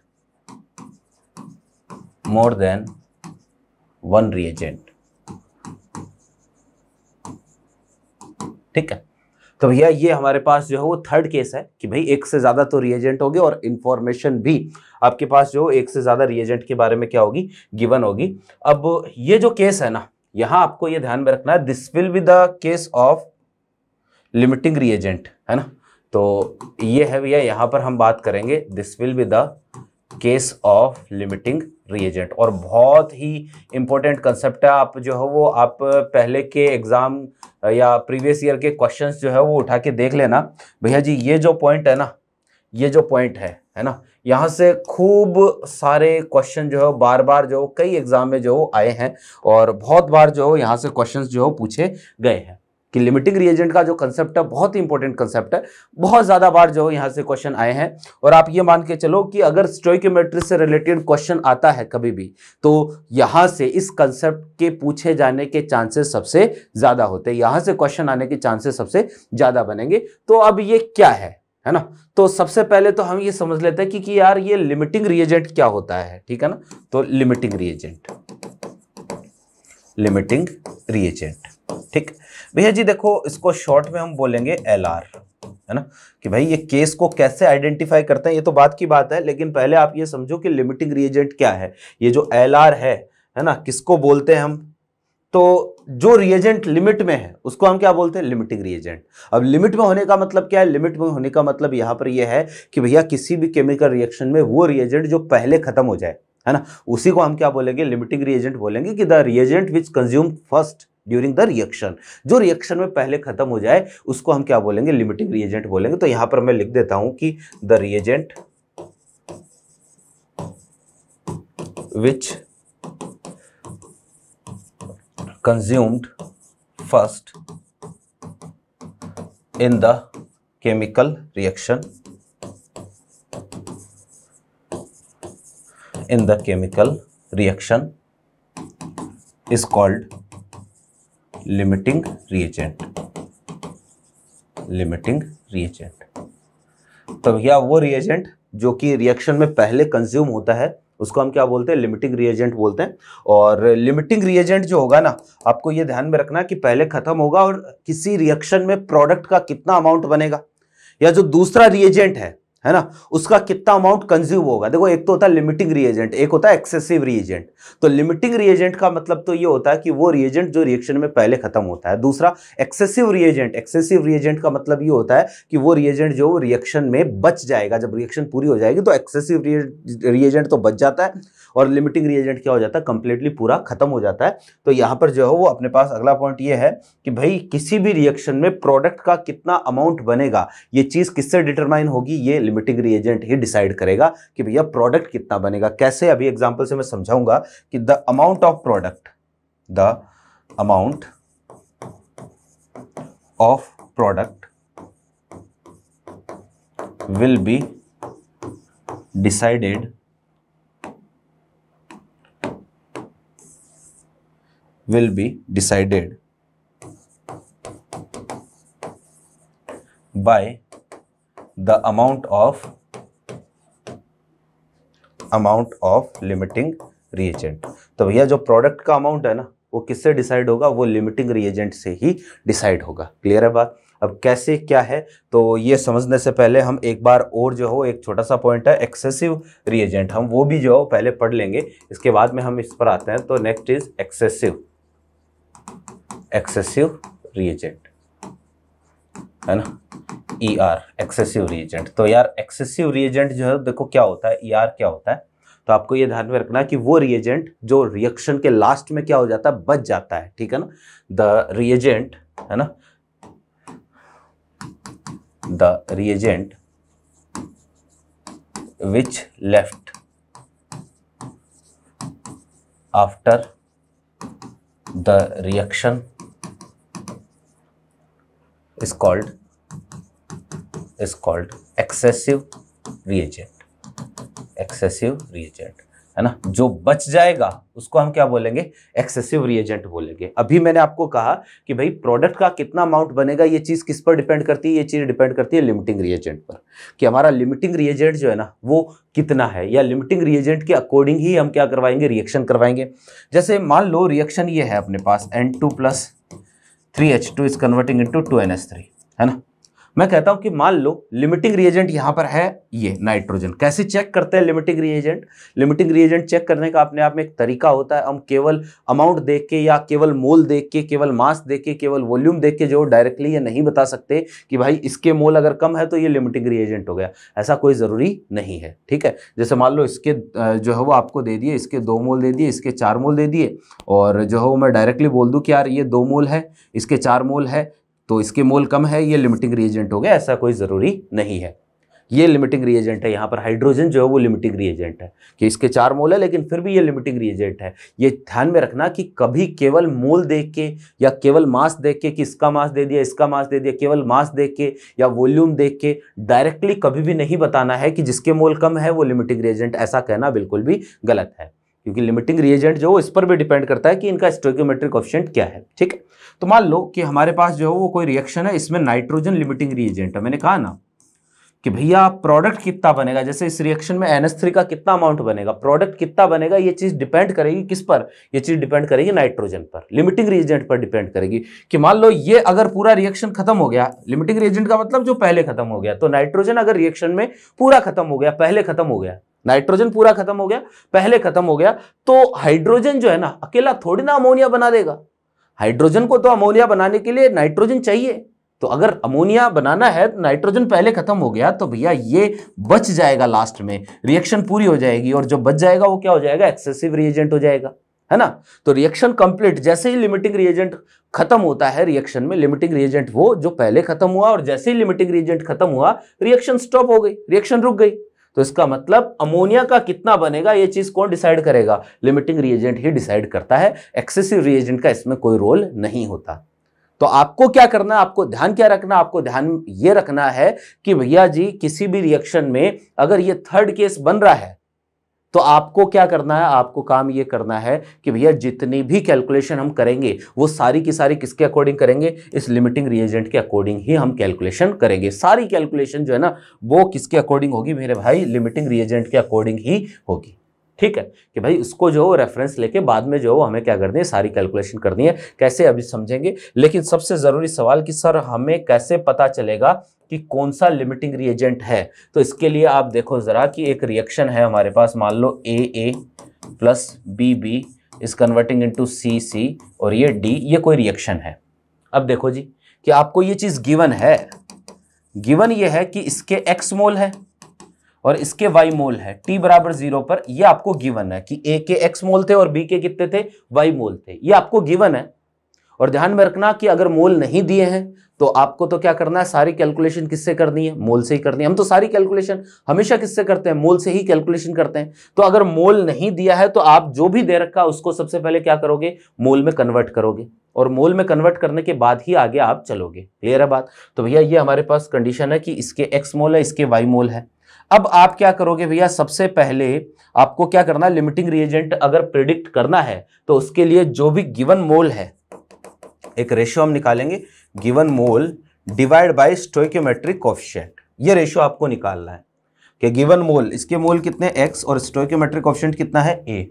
more than one reagent ठीक है तो भैया ये हमारे पास जो है वो थर्ड केस है कि भाई एक से ज़्यादा तो रिएजेंट होगी और इन्फॉर्मेशन भी आपके पास जो एक से ज़्यादा रिएजेंट के बारे में क्या होगी गिवन होगी अब ये जो केस है ना यहां आपको ये ध्यान में रखना है this will be the case of limiting reagent है ना तो ये है भैया यहां पर हम बात करेंगे this will be the case of limiting reagent और बहुत ही इम्पोर्टेंट कंसेप्ट है आप जो है वो आप पहले के एग्ज़ाम या प्रीवियस ईयर के क्वेश्चंस जो है वो उठा के देख लेना भैया जी ये जो पॉइंट है ना ये जो पॉइंट है है ना यहाँ से खूब सारे क्वेश्चन जो है बार बार जो कई एग्ज़ाम में जो आए हैं और बहुत बार जो यहाँ से क्वेश्चन जो पूछे गए हैं कि लिमिटिंग रिएजेंट का जो कंसेप्ट है बहुत ही इंपॉर्टेंट कंसेप्ट है बहुत ज़्यादा बार जो यहाँ से क्वेश्चन आए हैं और आप ये मान के चलो कि अगर स्टोइकोमेट्री से रिलेटेड क्वेश्चन आता है कभी भी तो यहाँ से इस कंसेप्ट के पूछे जाने के चांसेस सबसे ज़्यादा होते हैं यहाँ से क्वेश्चन आने के चांसेस सबसे ज़्यादा बनेंगे तो अब ये क्या है है ना तो सबसे पहले तो हम ये समझ लेते हैं कि, कि यार ये लिमिटिंग रिएजेंट क्या होता है ठीक है ना तो लिमिटिंग रिएजेंट लिमिटिंग रिएजेंट ठीक भैया जी देखो इसको शॉर्ट में हम बोलेंगे एल है ना कि भाई ये केस को कैसे आइडेंटिफाई करते हैं ये तो बात की बात है लेकिन पहले आप ये समझो कि लिमिटिंग रिएजेंट क्या है ये जो एल है है ना किसको बोलते हैं हम तो जो रिएजेंट लिमिट में है उसको हम क्या बोलते हैं लिमिटिंग रिएजेंट अब लिमिट में होने का मतलब क्या है लिमिट में होने का मतलब यहां पर यह है कि भैया किसी भी केमिकल रिएक्शन में वो रिएजेंट जो पहले खत्म हो जाए है ना उसी को हम क्या बोलेंगे लिमिटिंग रिएजेंट बोलेंगे कि the reagent which consume first during the reaction जो रिएक्शन में पहले खत्म हो जाए उसको हम क्या बोलेंगे लिमिटिंग रिएजेंट बोलेंगे तो यहां पर मैं लिख देता हूं कि the reagent which consumed first in the chemical reaction in the chemical reaction is called limiting reagent limiting reagent तो भैया वो रिएजेंट जो कि रिएक्शन में पहले कंज्यूम होता है उसको हम क्या बोलते हैं लिमिटिंग रिएजेंट बोलते हैं और लिमिटिंग रिएजेंट जो होगा ना आपको ये ध्यान में रखना कि पहले ख़त्म होगा और किसी रिएक्शन में प्रोडक्ट का कितना अमाउंट बनेगा या जो दूसरा रिएजेंट है है ना उसका कितना अमाउंट कंज्यूम होगा देखो एक तो होता है लिमिटिंग रिएजेंट एक होता है एक्सेसिव रिएजेंट तो लिमिटिंग रिएजेंट का मतलब तो ये होता है कि वो रिएजेंट जो रिएक्शन में पहले खत्म होता है दूसरा एक्सेसिव रिएजेंट एक्सेसिव रिएजेंट का मतलब ये होता है कि वो रिएजेंट जो रिएक्शन में बच जाएगा जब रिएक्शन पूरी हो जाएगी तो एक्सेसिव रिएजेंट तो बच जाता है और लिमिटिंग रिएजेंट क्या हो जाता है कंप्लीटली पूरा खत्म हो जाता है तो यहां पर जो है वो अपने पास अगला पॉइंट ये है कि भाई किसी भी रिएक्शन में प्रोडक्ट का कितना अमाउंट बनेगा ये चीज़ किससे डिटरमाइन होगी ये लिमिट लिमिटिंग रिएजेंट ही डिसाइड करेगा कि भैया प्रोडक्ट कितना बनेगा कैसे अभी एग्जाम्पल से मैं समझाऊंगा कि the amount of product the amount of product will be decided will be decided by the amount of amount of limiting reagent तो भैया जो प्रोडक्ट का अमाउंट है ना वो किससे डिसाइड होगा वो लिमिटिंग रिएजेंट से ही डिसाइड होगा क्लियर है बात अब कैसे क्या है तो ये समझने से पहले हम एक बार और जो हो एक छोटा सा पॉइंट है एक्सेसिव रिएजेंट हम वो भी जो हो पहले पढ़ लेंगे इसके बाद में हम इस पर आते हैं तो next is excessive excessive reagent है ना ई आर एक्सेसिव रिएजेंट तो यार एक्सेसिव रिएजेंट जो है देखो क्या होता है ई e आर क्या होता है तो आपको ये ध्यान में रखना है कि वो रिएजेंट जो रिएक्शन के लास्ट में क्या हो जाता है बच जाता है ठीक है ना द रिएजेंट है ना the reagent which left after the reaction is called is called excessive reagent excessive reagent है ना जो बच जाएगा उसको हम क्या बोलेंगे एक्सेसिव रिएजेंट बोलेंगे अभी मैंने आपको कहा कि भाई प्रोडक्ट का कितना अमाउंट बनेगा ये चीज़ किस पर डिपेंड करती है ये चीज़ डिपेंड करती है लिमिटिंग रिएजेंट पर कि हमारा लिमिटिंग रिएजेंट जो है ना वो कितना है या लिमिटिंग रिएजेंट के अकॉर्डिंग ही हम क्या करवाएंगे रिएक्शन करवाएंगे जैसे मान लो रिएक्शन ये है अपने पास N two plus three H two is converting to two N S three है ना मैं कहता हूं कि मान लो लिमिटिंग रिएजेंट यहां पर है ये नाइट्रोजन कैसे चेक करते हैं limiting reagent limiting reagent check करने का अपने आप में एक तरीका होता है हम केवल अमाउंट देख के या केवल मोल देख के केवल मास देख के केवल वॉल्यूम देख के जो डायरेक्टली ये नहीं बता सकते कि भाई इसके मोल अगर कम है तो ये लिमिटिंग रिएजेंट हो गया ऐसा कोई ज़रूरी नहीं है ठीक है जैसे मान लो इसके जो है वो आपको दे दिए इसके दो मोल दे दिए इसके चार मोल दे दिए और जो है वो मैं डायरेक्टली बोल दूँ कि यार ये दो मोल है इसके चार मोल है तो इसके मोल कम है ये लिमिटिंग रिएजेंट हो गया ऐसा कोई ज़रूरी नहीं है ये लिमिटिंग रिएजेंट है यहाँ पर हाइड्रोजन जो है वो लिमिटिंग रिएजेंट है कि इसके चार मोल है लेकिन फिर भी ये लिमिटिंग रिएजेंट है ये ध्यान में रखना कि कभी केवल मोल देख के या केवल मास देख के कि इसका मास दे दिया इसका मास दे दिया केवल मास देख के या वॉल्यूम देख के डायरेक्टली कभी भी नहीं बताना है कि जिसके मोल कम है वो लिमिटिंग रिएजेंट ऐसा कहना बिल्कुल भी गलत है क्योंकि लिमिटिंग रिएजेंट जो इस पर भी डिपेंड करता है कि इनका स्टोक्योमेट्रिक ऑप्शेंट क्या है ठीक है तो मान लो कि हमारे पास जो है वो कोई रिएक्शन है इसमें नाइट्रोजन लिमिटिंग रिएजेंट है मैंने कहा ना कि भैया प्रोडक्ट कितना बनेगा जैसे इस रिएक्शन में एनएस का कितना अमाउंट बनेगा प्रोडक्ट कितना बनेगा ये चीज़ डिपेंड करेगी किस पर ये चीज़ डिपेंड करेगी नाइट्रोजन पर लिमिटिंग रिएजेंट पर डिपेंड करेगी कि मान लो ये अगर पूरा रिएक्शन खत्म हो गया लिमिटिंग रिएजेंट का मतलब जो पहले खत्म हो गया तो नाइट्रोजन अगर रिएक्शन में पूरा खत्म हो गया पहले खत्म हो गया नाइट्रोजन पूरा खत्म हो गया पहले खत्म हो गया तो हाइड्रोजन जो है ना अकेला थोड़ी ना अमोनिया बना देगा हाइड्रोजन को तो अमोनिया बनाने के लिए नाइट्रोजन चाहिए तो अगर अमोनिया बनाना है तो नाइट्रोजन पहले खत्म हो गया तो भैया ये बच जाएगा लास्ट में रिएक्शन पूरी हो जाएगी और जो बच जाएगा वो क्या हो जाएगा एक्सेसिव रिएजेंट हो जाएगा है ना तो रिएक्शन कंप्लीट जैसे ही लिमिटिंग रिएजेंट खत्म होता है रिएक्शन में लिमिटिंग रिएजेंट वो जो पहले खत्म हुआ और जैसे ही लिमिटिंग रिएजेंट खत्म हुआ रिएक्शन स्टॉप हो गई रिएक्शन रुक गई तो इसका मतलब अमोनिया का कितना बनेगा ये चीज़ कौन डिसाइड करेगा लिमिटिंग रिएजेंट ही डिसाइड करता है एक्सेसिव रिएजेंट का इसमें कोई रोल नहीं होता तो आपको क्या करना है आपको ध्यान क्या रखना आपको ध्यान ये रखना है कि भैया जी किसी भी रिएक्शन में अगर ये थर्ड केस बन रहा है तो आपको क्या करना है आपको काम ये करना है कि भैया जितनी भी कैलकुलेशन हम करेंगे वो सारी की सारी किसके अकॉर्डिंग करेंगे इस लिमिटिंग रिएजेंट के अकॉर्डिंग ही हम कैलकुलेशन करेंगे सारी कैलकुलेशन जो है ना वो किसके अकॉर्डिंग होगी मेरे भाई लिमिटिंग रिएजेंट के अकॉर्डिंग ही होगी ठीक है कि भाई उसको जो रेफरेंस लेके बाद में जो हमें क्या करनी है सारी कैलकुलेशन करनी है कैसे अभी समझेंगे लेकिन सबसे ज़रूरी सवाल कि सर हमें कैसे पता चलेगा कि कौन सा लिमिटिंग रिएजेंट है तो इसके लिए आप देखो ज़रा कि एक रिएक्शन है हमारे पास मान लो A A plus B B is converting to C C और ये डी ये कोई रिएक्शन है अब देखो जी कि आपको ये चीज़ गिवन है गिवन ये है कि इसके एक्स मोल है और इसके वाई मोल है टी बराबर जीरो पर ये आपको गिवन है कि ए के एक्स मोल थे और बी के कितने थे वाई मोल थे ये आपको गिवन है और ध्यान में रखना कि अगर मोल नहीं दिए हैं तो आपको तो क्या करना है सारी कैलकुलेशन किससे करनी है मोल से ही करनी है हम तो सारी कैलकुलेशन हमेशा किससे करते हैं मोल से ही कैलकुलेशन करते हैं तो अगर मोल नहीं दिया है तो आप जो भी दे रखा उसको सबसे पहले क्या करोगे मोल में कन्वर्ट करोगे और मोल में कन्वर्ट करने के बाद ही आगे आप चलोगे क्लियर है बात तो भैया ये हमारे पास कंडीशन है कि इसके एक्स मोल है इसके वाई मोल है अब आप क्या करोगे भैया सबसे पहले आपको क्या करना लिमिटिंग रिएजेंट अगर प्रिडिक्ट करना है तो उसके लिए जो भी गिवन मोल है एक रेशियो हम निकालेंगे given mole divide by stoichiometric coefficient ये रेशियो आपको निकालना है कि गिवन मोल इसके मोल कितने एक्स और स्टोक्योमेट्रिक ऑप्शन कितना है ए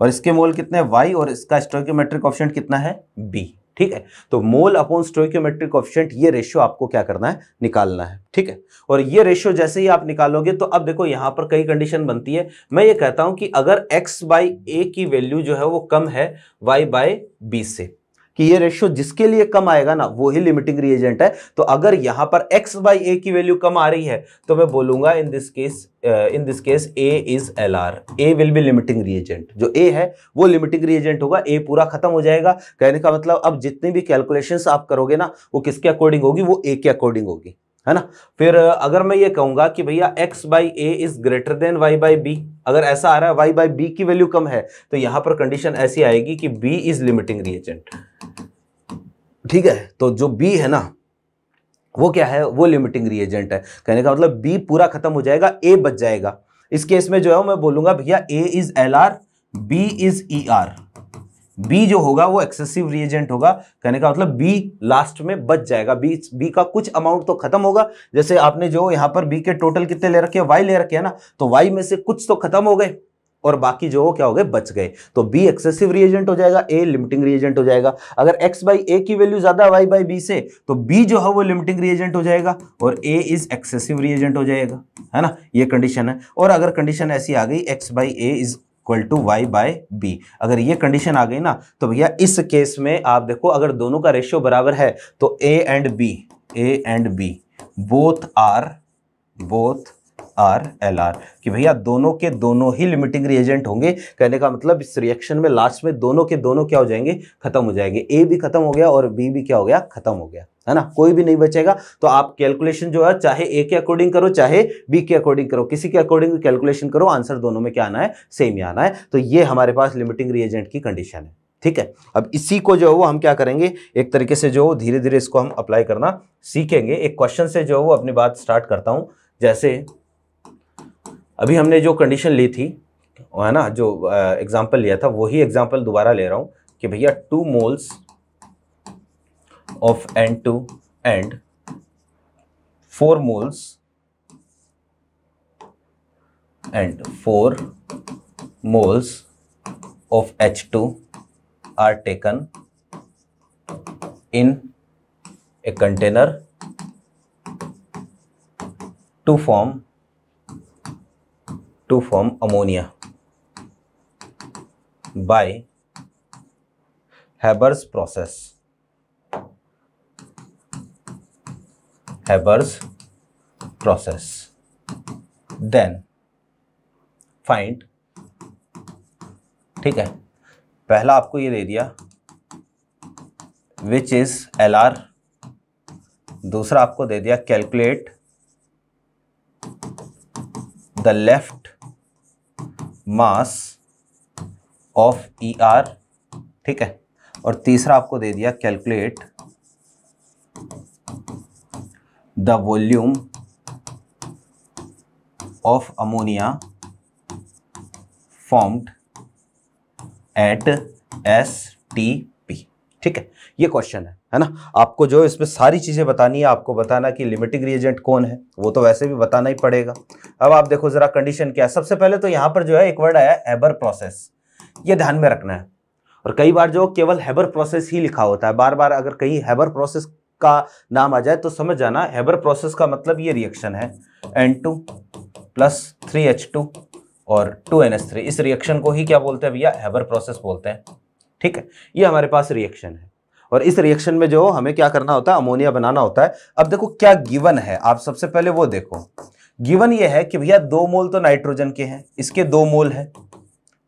और इसके मोल कितने वाई और इसका स्टोक्योमेट्रिक ऑप्शन कितना है बी ठीक है तो मोल अपॉन स्टोकियोमेट्रिक ऑफिशियंट ये रेशियो आपको क्या करना है निकालना है ठीक है और ये रेशियो जैसे ही आप निकालोगे तो अब देखो यहां पर कई कंडीशन बनती है मैं ये कहता हूं कि अगर एक्स बाई ए की वैल्यू जो है वो कम है वाई बाय बी से कि ये रेशियो जिसके लिए कम आएगा ना वो ही लिमिटिंग रिएजेंट है तो अगर यहां पर एक्स बाई ए की वैल्यू कम आ रही है तो मैं बोलूंगा in this case in this case A is L R A will be limiting reagent जो ए है वो लिमिटिंग रिएजेंट होगा ए पूरा खत्म हो जाएगा कहने का मतलब अब जितनी भी कैलकुलेशन आप करोगे ना वो किसके अकॉर्डिंग होगी वो ए के अकॉर्डिंग होगी है ना फिर अगर मैं ये कहूंगा कि भैया x by A is greater than y by B अगर ऐसा आ रहा है y बाई बी की वैल्यू कम है तो यहां पर कंडीशन ऐसी आएगी कि b इज लिमिटिंग रिएजेंट ठीक है तो जो b है ना वो क्या है वो लिमिटिंग रिएजेंट है कहने का मतलब b पूरा खत्म हो जाएगा a बच जाएगा इस केस में जो है मैं बोलूंगा भैया a is L R B is E R B जो होगा वो एक्सेसिव रिएजेंट होगा कहने का मतलब बी लास्ट में बच जाएगा बी बी का कुछ अमाउंट तो खत्म होगा जैसे आपने जो यहां पर बी के टोटल कितने ले रखे वाई ले रखे है ना तो वाई में से कुछ तो खत्म हो गए और बाकी जो हो क्या हो गए बच गए तो बी एक्सेसिव रिएजेंट हो जाएगा ए लिमिटिंग रिएजेंट हो जाएगा अगर एक्स बाई ए की वैल्यू ज्यादा वाई बाई बी से तो बी जो है वो लिमिटिंग रिएजेंट हो जाएगा और ए इज एक्सेसिव रिएजेंट हो जाएगा है ना ये कंडीशन है और अगर कंडीशन ऐसी आ गई X by A is equal to Y by B अगर ये कंडीशन आ गई ना तो भैया इस केस में आप देखो अगर दोनों का रेशियो बराबर है तो A and B A and B both are both are L R कि भैया दोनों के दोनों ही लिमिटिंग रिएजेंट होंगे कहने का मतलब इस रिएक्शन में लास्ट में दोनों के दोनों क्या हो जाएंगे खत्म हो जाएंगे ए भी खत्म हो गया और बी भी क्या हो गया खत्म हो गया है ना कोई भी नहीं बचेगा तो आप कैलकुलेशन जो है चाहे ए के अकॉर्डिंग करो चाहे बी के अकॉर्डिंग करो किसी के अकॉर्डिंग कैलकुलेशन करो आंसर दोनों में क्या आना है सेम ही आना है तो ये हमारे पास लिमिटिंग रिएजेंट की कंडीशन है ठीक है अब इसी को जो है वो हम क्या करेंगे एक तरीके से जो धीरे धीरे इसको हम अप्लाई करना सीखेंगे एक क्वेश्चन से जो है वो अपनी बात स्टार्ट करता हूँ जैसे अभी हमने जो कंडीशन ली थी है ना जो एग्जाम्पल लिया था वही एग्जाम्पल दोबारा ले रहा हूँ कि भैया two moles of N2 and 4 moles and 4 moles of H2 are taken in a container to form to form ammonia by Haber's process. Haber's process. Then find ठीक है पहला आपको ये दे दिया विच इज एल आर दूसरा आपको दे दिया calculate the left mass of E R ठीक है और तीसरा आपको दे दिया calculate volume of ammonia formed at S T P ठीक है ये क्वेश्चन है है ना आपको जो इसमें सारी चीज़ें बतानी है आपको बताना कि लिमिटिंग रिएजेंट कौन है वो तो वैसे भी बताना ही पड़ेगा अब आप देखो ज़रा कंडीशन क्या है सबसे पहले तो यहां पर जो है एक वर्ड आया एबर प्रोसेस ये ध्यान में रखना है और कई बार जो केवल हैबर प्रोसेस ही लिखा होता है बार बार अगर कहीं हैबर प्रोसेस का नाम आ जाए तो समझ जाना हैबर प्रोसेस का मतलब ये रिएक्शन है N two plus three H two और टू एन एस थ्री इस रिएक्शन को ही क्या बोलते हैं भैया हैबर प्रोसेस बोलते हैं ठीक है ये हमारे पास रिएक्शन है और इस रिएक्शन में जो हमें क्या करना होता है अमोनिया बनाना होता है अब देखो क्या गिवन है आप सबसे पहले वो देखो गिवन ये है कि भैया दो मोल तो नाइट्रोजन के हैं इसके दो मोल है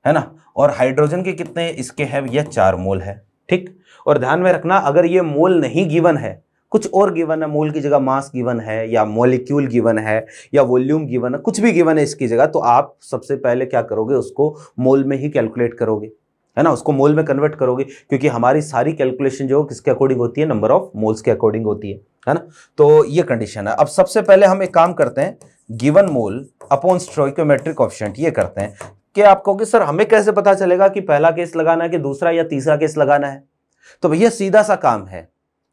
है ना और हाइड्रोजन के कितने इसके हैं भैया चार मोल है ठीक और ध्यान में रखना अगर ये मोल नहीं गिवन है कुछ और गिवन है मोल की जगह मास गिवन है या मॉलिक्यूल गिवन है या वॉल्यूम गिवन है कुछ भी गिवन है इसकी जगह तो आप सबसे पहले क्या करोगे उसको मोल में ही कैलकुलेट करोगे है ना उसको मोल में कन्वर्ट करोगे क्योंकि हमारी सारी कैलकुलेशन जो किसके अकॉर्डिंग होती है नंबर ऑफ मोल्स के अकॉर्डिंग होती है है ना तो ये कंडीशन है अब सबसे पहले हम एक काम करते हैं given mole upon stoichiometric option ये करते हैं कि आप कहोगे सर हमें कैसे पता चलेगा कि पहला केस लगाना है कि दूसरा या तीसरा केस लगाना है तो भैया सीधा सा काम है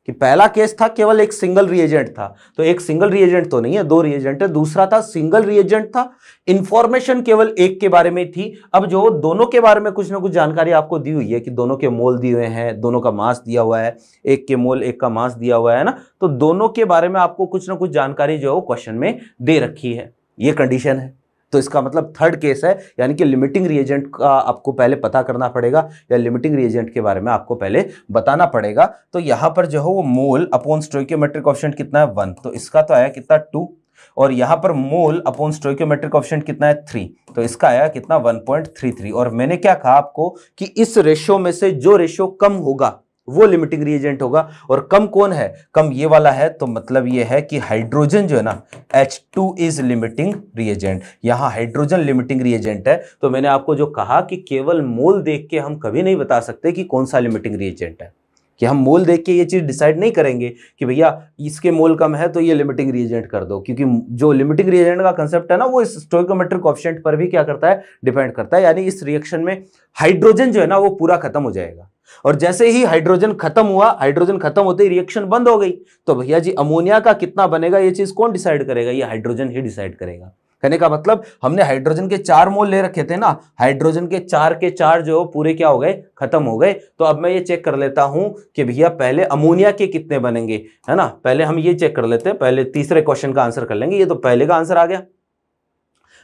कि पहला केस था केवल एक सिंगल रिएजेंट था तो एक सिंगल रिएजेंट तो नहीं है दो रिएजेंट है दूसरा था सिंगल रिएजेंट था इंफॉर्मेशन केवल एक के बारे में थी अब जो दोनों के बारे में कुछ ना कुछ जानकारी आपको दी हुई है कि दोनों के मोल दिए हुए हैं दोनों का मास दिया हुआ है एक के मोल एक का मास दिया हुआ है ना तो दोनों के बारे में आपको कुछ ना कुछ जानकारी जो है वो क्वेश्चन में दे रखी है ये कंडीशन है तो इसका मतलब थर्ड केस है यानी कि लिमिटिंग रिएजेंट का आपको पहले पता करना पड़ेगा या लिमिटिंग रिएजेंट के बारे में आपको पहले बताना पड़ेगा तो यहां पर जो है वो मोल अपोन स्टोइक्योमेट्रिक ऑप्शन कितना है वन तो इसका तो आया कितना टू और यहाँ पर मोल अपॉन स्टोइक्योमेट्रिक ऑप्शन कितना है थ्री तो इसका आया कितना थ्री और मैंने क्या कहा आपको कि इस रेशियो में से जो रेशियो कम होगा वो लिमिटिंग रिएजेंट होगा और कम कौन है कम ये वाला है तो मतलब ये है कि हाइड्रोजन जो है ना H2 इज लिमिटिंग रिएजेंट यहां हाइड्रोजन लिमिटिंग रिएजेंट है तो मैंने आपको जो कहा कि केवल मोल देख के हम कभी नहीं बता सकते कि कौन सा लिमिटिंग रिएजेंट है कि हम मोल देख के ये चीज़ डिसाइड नहीं करेंगे कि भैया इसके मोल कम है तो ये लिमिटिंग रिएजेंट कर दो क्योंकि जो लिमिटिंग रिएजेंट का कंसेप्ट है ना वो इस स्टोकोमेट्रिक ऑप्शन पर भी क्या करता है डिपेंड करता है यानी इस रिएक्शन में हाइड्रोजन जो है ना वो पूरा खत्म हो जाएगा और जैसे ही हाइड्रोजन खत्म हुआ हाइड्रोजन खत्म होते ही रिएक्शन बंद हो गई तो भैया जी अमोनिया का कितना बनेगा यह चीज कौन डिसाइड करेगा ये हाइड्रोजन ही डिसाइड करेगा कहने का मतलब हमने हाइड्रोजन के चार मोल ले रखे थे ना हाइड्रोजन के चार के चार जो पूरे क्या हो गए खत्म हो गए तो अब मैं ये चेक कर लेता हूं कि भैया पहले अमोनिया के कितने बनेंगे है ना पहले हम ये चेक कर लेते हैं पहले तीसरे क्वेश्चन का आंसर कर लेंगे ये तो पहले का आंसर आ गया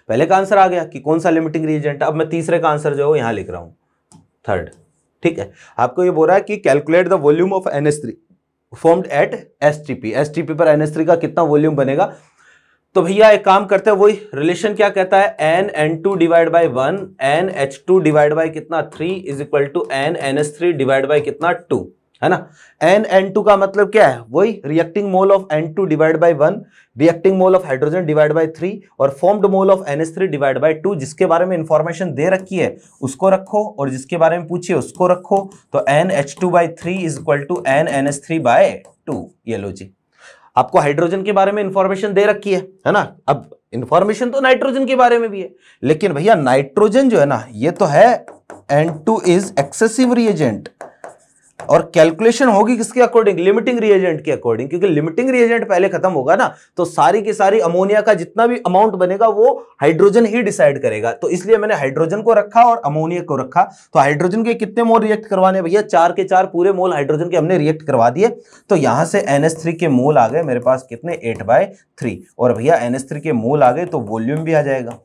पहले का आंसर आ गया कि कौन सा लिमिटिंग रिएजेंट अब मैं तीसरे का आंसर जो है यहां लिख रहा हूं थर्ड ठीक है आपको ये बोल रहा है कि calculate the volume of N S three formed at S T P S T P पर एन एस थ्री का कितना वॉल्यूम बनेगा तो भैया एक काम करते हैं वही रिलेशन क्या कहता है N N two divide by one N H two divide by कितना three is equal to N N S three divide by कितना टू है ना एन एन टू का मतलब क्या है वही reacting mole of N two divide by one reacting mole of hydrogen divide by three और formed mole of N S three divide by two जिसके बारे में इंफॉर्मेशन दे रखी है उसको रखो और जिसके बारे में पूछिए उसको रखो तो N H two by three is equal to N N S three by two ये लो जी आपको हाइड्रोजन के बारे में इंफॉर्मेशन दे रखी है है ना अब इंफॉर्मेशन तो नाइट्रोजन के बारे में भी है लेकिन भैया नाइट्रोजन जो है ना ये तो है N two is excessive reagent और कैलकुलेशन होगी किसके अकॉर्डिंग लिमिटिंग रिएजेंट के अकॉर्डिंग क्योंकि लिमिटिंग रिएजेंट पहले खत्म होगा ना तो सारी की सारी अमोनिया का जितना भी अमाउंट बनेगा वो हाइड्रोजन ही डिसाइड करेगा तो इसलिए मैंने हाइड्रोजन को रखा और अमोनिया को रखा तो हाइड्रोजन के कितने मोल रिएक्ट करवाने भैया चार के चार पूरे मोल हाइड्रोजन के हमने रिएक्ट करवा दिए तो यहां से एनएस के मोल आ गए मेरे पास कितने एट बाय और भैया एनएस के मोल आ गए तो वॉल्यूम भी आ जाएगा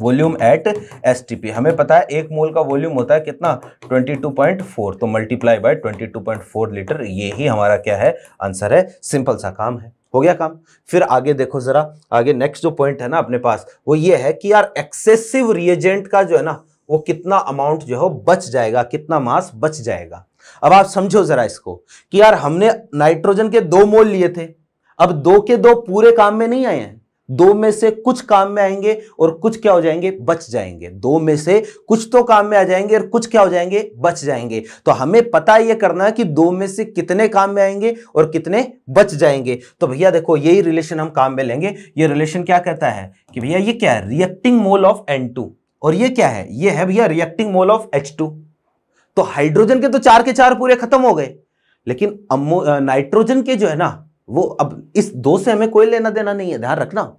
वॉल्यूम एट एस हमें पता है एक मोल का वॉल्यूम होता है कितना 22.4 तो मल्टीप्लाई बाय 22.4 लीटर ये ही हमारा क्या है आंसर है सिंपल सा काम है हो गया काम फिर आगे देखो ज़रा आगे नेक्स्ट जो पॉइंट है ना अपने पास वो ये है कि यार एक्सेसिव रिएजेंट का जो है ना वो कितना अमाउंट जो है बच जाएगा कितना मास बच जाएगा अब आप समझो ज़रा इसको कि यार हमने नाइट्रोजन के दो मोल लिए थे अब दो के दो पूरे काम में नहीं आए हैं दो में से कुछ काम में आएंगे और कुछ क्या हो जाएंगे बच जाएंगे दो में से कुछ तो काम में आ जाएंगे और कुछ क्या हो जाएंगे बच जाएंगे तो हमें पता यह करना है कि दो में से कितने काम में आएंगे और कितने बच जाएंगे तो भैया देखो यही रिलेशन हम काम में लेंगे ये रिलेशन क्या कहता है कि भैया ये क्या है रिएक्टिंग मोल ऑफ एन और ये क्या है ये है भैया रिएक्टिंग मोल ऑफ एच तो हाइड्रोजन के तो चार के चार पूरे खत्म हो गए लेकिन नाइट्रोजन के जो है ना वो अब इस दो से हमें कोई लेना देना नहीं है ध्यान रखना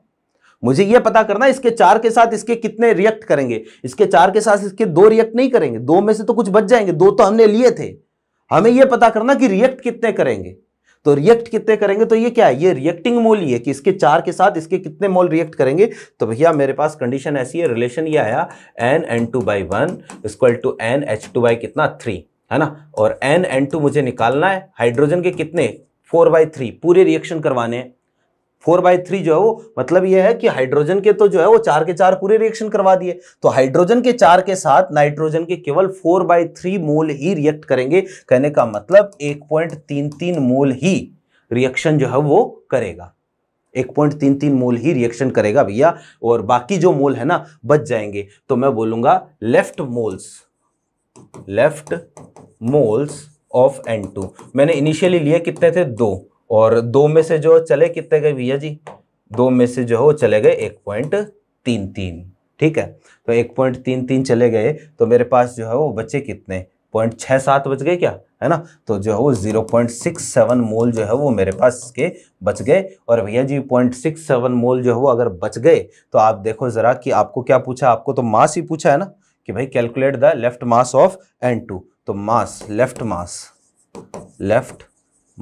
मुझे यह पता करना इसके चार के साथ इसके कितने रिएक्ट करेंगे इसके चार के साथ इसके दो रिएक्ट नहीं करेंगे दो में से तो कुछ बच जाएंगे दो तो हमने लिए थे हमें यह पता करना कि रिएक्ट कितने करेंगे तो रिएक्ट कितने करेंगे तो ये क्या है ये रिएक्टिंग मोल ही है कि इसके चार के साथ इसके कितने मोल रिएक्ट करेंगे तो भैया मेरे पास कंडीशन ऐसी है रिलेशन ये आया N N two by one equal to N H two by कितना थ्री है ना और एन एन टू मुझे निकालना है हाइड्रोजन के कितने फोर बाई थ्री पूरे रिएक्शन करवाने फोर बाई थ्री जो है वो मतलब ये है कि हाइड्रोजन के तो जो है वो चार के चार पूरे रिएक्शन करवा दिए तो हाइड्रोजन के चार के साथ नाइट्रोजन के केवल फोर बाई थ्री मोल ही रिएक्ट करेंगे कहने का मतलब एक पॉइंट तीन तीन मोल ही रिएक्शन जो है वो करेगा एक पॉइंट तीन तीन मोल ही रिएक्शन करेगा भैया और बाकी जो मोल है ना बच जाएंगे तो मैं बोलूंगा left moles left moles of N two मैंने इनिशियली लिए कितने थे दो और दो में से जो चले कितने गए भैया जी दो में से जो है वो चले गए एक पॉइंट तीन तीन ठीक है तो एक पॉइंट तीन तीन चले गए तो मेरे पास जो है वो बचे कितने पॉइंट छः सात बच गए क्या है ना तो जो है वो zero point six seven mole जो है वो मेरे पास के बच गए और भैया जी पॉइंट सिक्स सेवन मोल जो है वो अगर बच गए तो आप देखो ज़रा कि आपको क्या पूछा आपको तो मास ही पूछा है ना कि भाई calculate the left mass of N two तो mass left mass left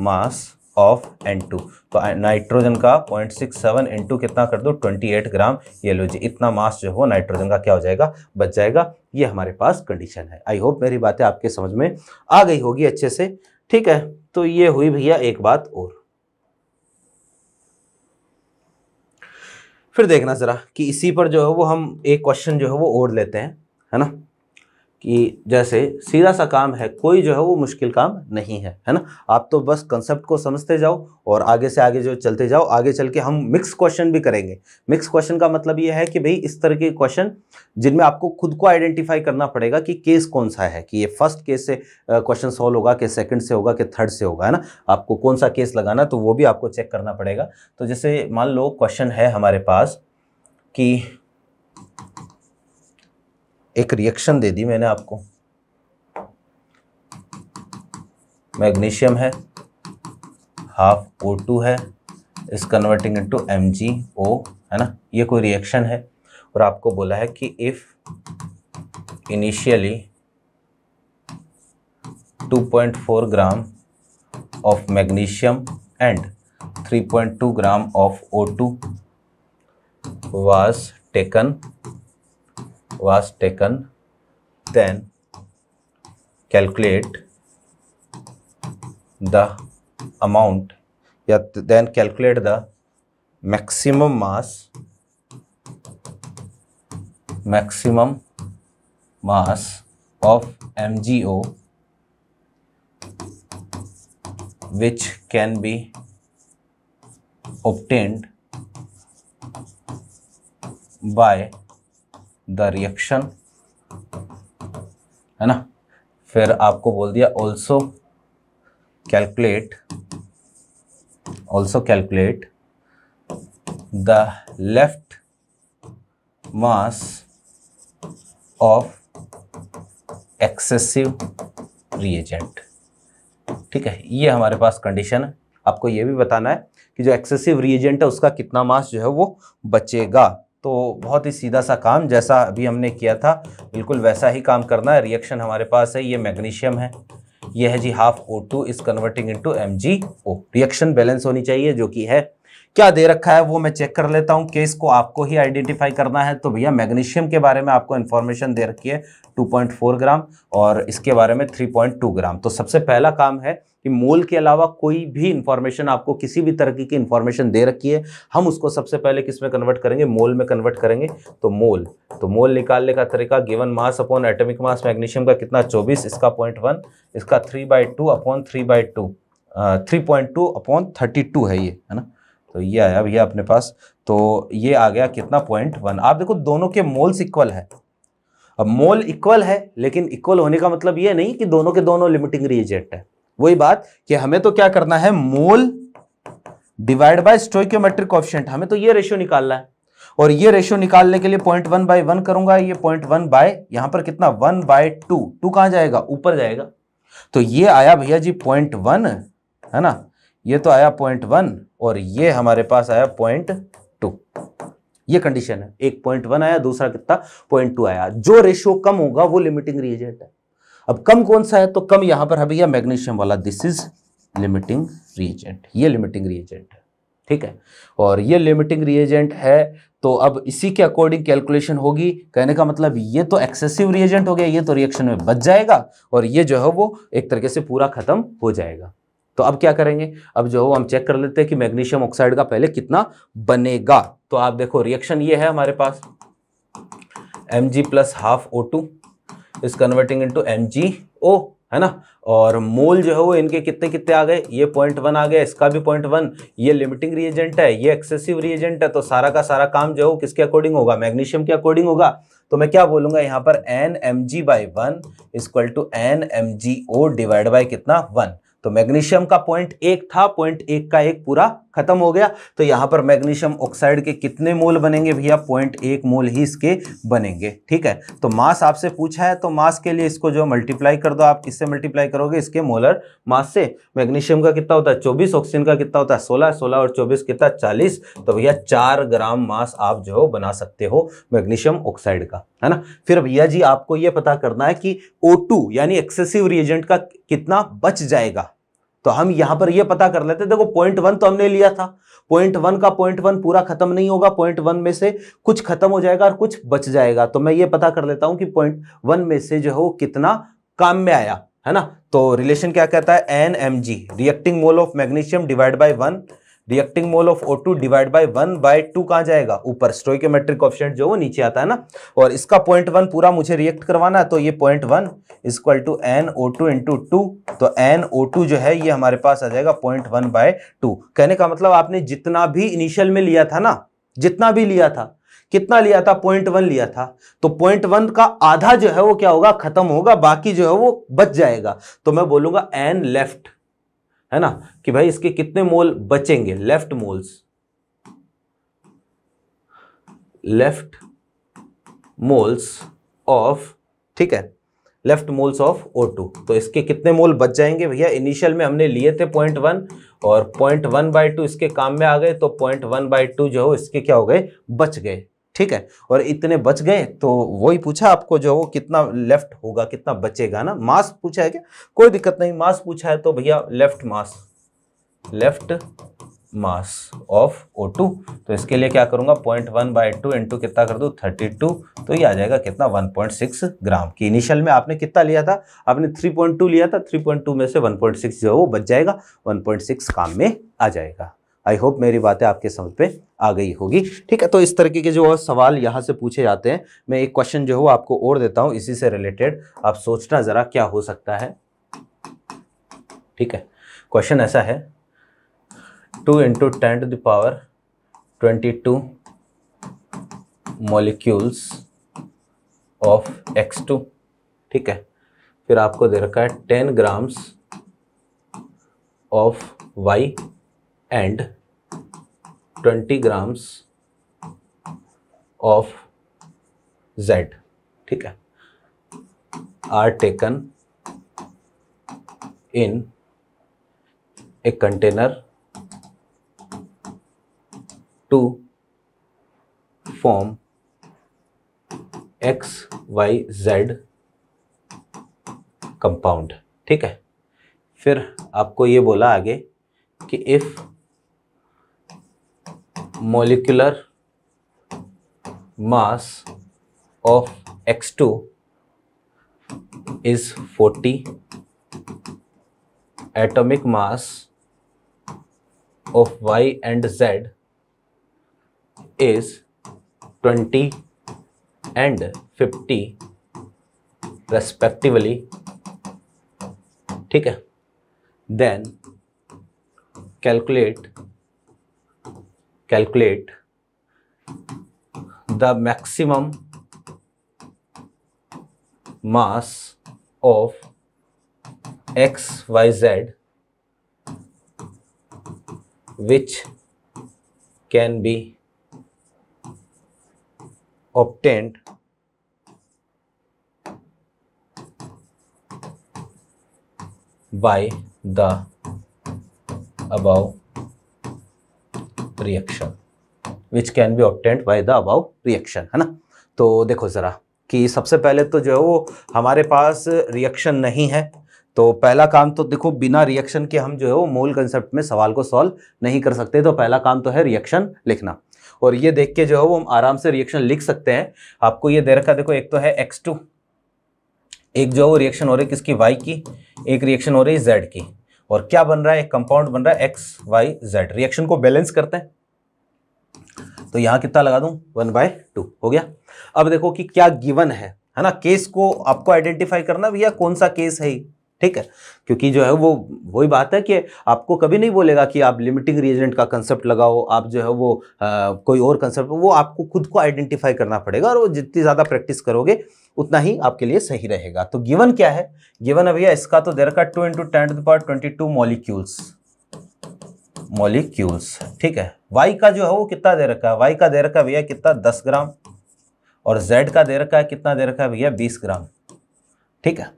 mass of N two तो नाइट्रोजन का पॉइंट सिक्स सेवन टू कितना कर दो ट्वेंटी एट ग्राम ये लो जी इतना मास जो हो नाइट्रोजन का क्या हो जाएगा बच जाएगा ये हमारे पास कंडीशन है आई होप मेरी बातें आपके समझ में आ गई होगी अच्छे से ठीक है तो ये हुई भैया एक बात और फिर देखना ज़रा कि इसी पर जो है वो हम एक क्वेश्चन जो है वो और लेते हैं है ना कि जैसे सीधा सा काम है कोई जो है वो मुश्किल काम नहीं है है ना आप तो बस कंसेप्ट को समझते जाओ और आगे से आगे जो चलते जाओ आगे चल के हम मिक्स क्वेश्चन भी करेंगे मिक्स क्वेश्चन का मतलब ये है कि भाई इस तरह के क्वेश्चन जिनमें आपको खुद को आइडेंटिफाई करना पड़ेगा कि केस कौन सा है कि ये फर्स्ट केस से क्वेश्चन सॉल्व होगा कि सेकेंड से होगा कि थर्ड से होगा है ना आपको कौन सा केस लगाना तो वो भी आपको चेक करना पड़ेगा तो जैसे मान लो क्वेश्चन है हमारे पास कि एक रिएक्शन दे दी मैंने आपको मैग्नीशियम है हाफ ओ टू है is converting to M G O है ना ये कोई रिएक्शन है और आपको बोला है कि if initially 2.4 gram of magnesium and 3.2 gram of O two was taken was taken then calculate the amount yeah, then calculate the maximum mass maximum mass of MgO which can be obtained by the reaction है ना फिर आपको बोल दिया also calculate also calculate the left mass of excessive reagent ठीक है ये हमारे पास कंडीशन है आपको ये भी बताना है कि जो एक्सेसिव रिएजेंट है उसका कितना मास जो है वो बचेगा तो बहुत ही सीधा सा काम जैसा अभी हमने किया था बिल्कुल वैसा ही काम करना है रिएक्शन हमारे पास है ये मैग्नीशियम है यह है G half O two is converting into M G O reaction balance होनी चाहिए जो कि है क्या दे रखा है वो मैं चेक कर लेता हूँ केस को आपको ही आइडेंटिफाई करना है तो भैया मैग्नीशियम के बारे में आपको इन्फॉर्मेशन दे रखी है 2.4 ग्राम और इसके बारे में 3.2 ग्राम तो सबसे पहला काम है कि मोल के अलावा कोई भी इन्फॉर्मेशन आपको किसी भी तरह की इन्फॉर्मेशन दे रखी है हम उसको सबसे पहले किस में कन्वर्ट करेंगे मोल में कन्वर्ट करेंगे तो मोल तो मोल निकालने का तरीका given mass upon atomic mass magnesium का कितना 24 इसका पॉइंट वन इसका three by two upon three by two three point two upon thirty two है ये है ना तो ये आया भैया अपने पास तो ये आ गया कितना पॉइंट वन आप देखो दोनों के मोल्स इक्वल है अब मोल इक्वल है लेकिन इक्वल होने का मतलब ये नहीं कि दोनों के दोनों लिमिटिंग रिएजेंट है वही बात कि हमें तो क्या करना है mole divide by stoichiometric coefficient हमें तो ये रेशियो निकालना है और ये रेशियो निकालने के लिए पॉइंट वन बाय वन करूंगा ये पॉइंट वन बाय यहां पर कितना वन बाय टू टू कहां जाएगा ऊपर जाएगा तो ये आया भैया जी पॉइंट वन है ना ये तो आया पॉइंट वन और ये हमारे पास आया पॉइंट टू ये कंडीशन है एक पॉइंट वन आया दूसरा कितना पॉइंट टू आया जो रेशियो कम होगा वो लिमिटिंग रिएजेंट है अब कम कौन सा है तो कम यहां पर है मैग्नीशियम वाला दिस इज लिमिटिंग रिएजेंट ये लिमिटिंग रिएजेंट है ठीक है और ये लिमिटिंग रिएजेंट है तो अब इसी के अकॉर्डिंग कैलकुलेशन होगी कहने का मतलब ये तो एक्सेसिव रिएजेंट हो गया ये तो रिएक्शन में बच जाएगा और ये जो है वो एक तरीके से पूरा खत्म हो जाएगा तो अब क्या करेंगे अब जो हम चेक कर लेते हैं कि मैग्नीशियम ऑक्साइड का पहले कितना बनेगा तो आप देखो रिएक्शन ये है हमारे पास M G plus half O two is converting into M G O है ना और मोल जो है वो इनके कितने कितने आ गए ये पॉइंट वन आ गया इसका भी पॉइंट वन ये लिमिटिंग रिएजेंट है ये एक्सेसिव रिएजेंट है तो सारा का सारा काम जो है वो किसके अकॉर्डिंग होगा मैग्नीशियम के अकॉर्डिंग होगा तो मैं क्या बोलूंगा यहाँ पर N M G by one is equal to N M G O divide by कितना वन तो मैग्नीशियम का पॉइंट एक था पॉइंट एक का एक पूरा खत्म हो गया तो यहां पर मैग्नीशियम ऑक्साइड के कितने मोल बनेंगे भैया पॉइंट एक मोल ही इसके बनेंगे ठीक है तो मास आपसे पूछा है तो मास के लिए इसको जो मल्टीप्लाई कर दो आप किससे मल्टीप्लाई करोगे इसके मोलर मास से मैग्नीशियम का कितना होता है चौबीस ऑक्सीजन का कितना होता है सोलह सोलह और चौबीस कितना चालीस तो भैया चार ग्राम मास आप जो बना सकते हो मैग्नीशियम ऑक्साइड का है ना फिर भैया जी आपको यह पता करना है कि ओ यानी एक्सेसिव रिएजेंट का कितना बच जाएगा तो हम यहां पर यह पता कर लेते देखो पॉइंट वन तो हमने लिया था पॉइंट वन का पॉइंट वन पूरा खत्म नहीं होगा पॉइंट वन में से कुछ खत्म हो जाएगा और कुछ बच जाएगा तो मैं ये पता कर लेता हूं कि पॉइंट वन में से जो है वो कितना काम में आया है ना तो रिलेशन क्या कहता है N M G reacting mole of magnesium divide by one reacting mole of O two divide by one by two कहाँ जाएगा ऊपर स्टोइकोमेट्रिक ऑप्शन जो वो नीचे आता है ना और इसका पॉइंट वन पूरा मुझे रिएक्ट करवाना है तो ये point one is equal to N O two into two तो एन ओ टू जो है ये हमारे पास आ जाएगा पॉइंट वन बाय टू कहने का मतलब आपने जितना भी इनिशियल में लिया था ना जितना भी लिया था कितना लिया था पॉइंट वन लिया था तो पॉइंट वन का आधा जो है वो क्या होगा खत्म होगा बाकी जो है वो बच जाएगा तो मैं बोलूंगा एन लेफ्ट है ना कि भाई इसके कितने मोल बचेंगे left moles left moles of ठीक है left moles of O two तो इसके कितने मोल बच जाएंगे भैया इनिशियल में हमने लिए थे पॉइंट वन और पॉइंट वन बाई टू इसके काम में आ गए तो पॉइंट वन बाई टू जो हो इसके क्या हो गए बच गए ठीक है और इतने बच गए तो वही पूछा आपको जो वो कितना लेफ्ट होगा कितना बचेगा ना मास पूछा है क्या कोई दिक्कत नहीं मास पूछा है तो भैया left mass left mass of O two तो इसके लिए क्या करूंगा point one by two into कितना कर दो थर्टी टू तो ये आ जाएगा कितना वन पॉइंट सिक्स ग्राम की इनिशियल में आपने कितना लिया था आपने थ्री पॉइंट टू लिया था थ्री पॉइंट टू में से वन पॉइंट सिक्स जो है वो बच जाएगा वन पॉइंट सिक्स काम में आ जाएगा आई होप मेरी बातें आपके समझ पे आ गई होगी ठीक है तो इस तरीके के जो सवाल यहाँ से पूछे जाते हैं मैं एक क्वेश्चन जो है आपको और देता हूँ इसी से रिलेटेड आप सोचना ज़रा क्या हो सकता है ठीक है क्वेश्चन ऐसा है two into ten to the power twenty two molecules of X two ठीक है फिर आपको दे रखा है ten grams of Y and twenty grams of Z ठीक है are taken in a container to form X Y Z compound ठीक है फिर आपको ये बोला आगे कि if molecular mass of X2 is 40 atomic mass of Y and Z is 20 and 50 respectively ठीक है then calculate calculate the maximum mass of xyz which can be obtained by the above reaction which can be obtained by the above reaction है ना तो देखो ज़रा कि सबसे पहले तो जो है वो हमारे पास रिएक्शन नहीं है तो पहला काम तो देखो बिना रिएक्शन के हम जो है वो मूल कंसेप्ट में सवाल को सॉल्व नहीं कर सकते तो पहला काम तो है रिएक्शन लिखना और ये देख के जो है वो हम आराम से रिएक्शन लिख सकते हैं आपको ये दे रखा देखो एक तो है x2 एक जो है वो रिएक्शन हो रही है किसकी y की एक रिएक्शन हो रही है z की और क्या बन रहा है कंपाउंड बन रहा है एक्स वाई जेड रिएक्शन को बैलेंस करते हैं तो यहां कितना लगा दूँ वन बाय टू हो गया अब देखो कि क्या गिवन है है ना केस को आपको आइडेंटिफाई करना भैया कौन सा केस है ठीक है क्योंकि जो है वो वही बात है कि आपको कभी नहीं बोलेगा कि आप लिमिटिंग रिएजेंट का कंसेप्ट लगाओ आप जो है वो आ, कोई और कंसेप्ट वो आपको खुद को आइडेंटिफाई करना पड़ेगा और वो जितनी ज़्यादा प्रैक्टिस करोगे उतना ही आपके लिए सही रहेगा तो गिवन क्या है गिवन भैया इसका तो देर का two into ten power twenty two molecules molecules ठीक है वाई का जो है वो कितना दे रखा है वाई का दे रखा भैया कितना दस ग्राम और जेड का दे रखा है कितना दे रखा है भैया बीस ग्राम ठीक है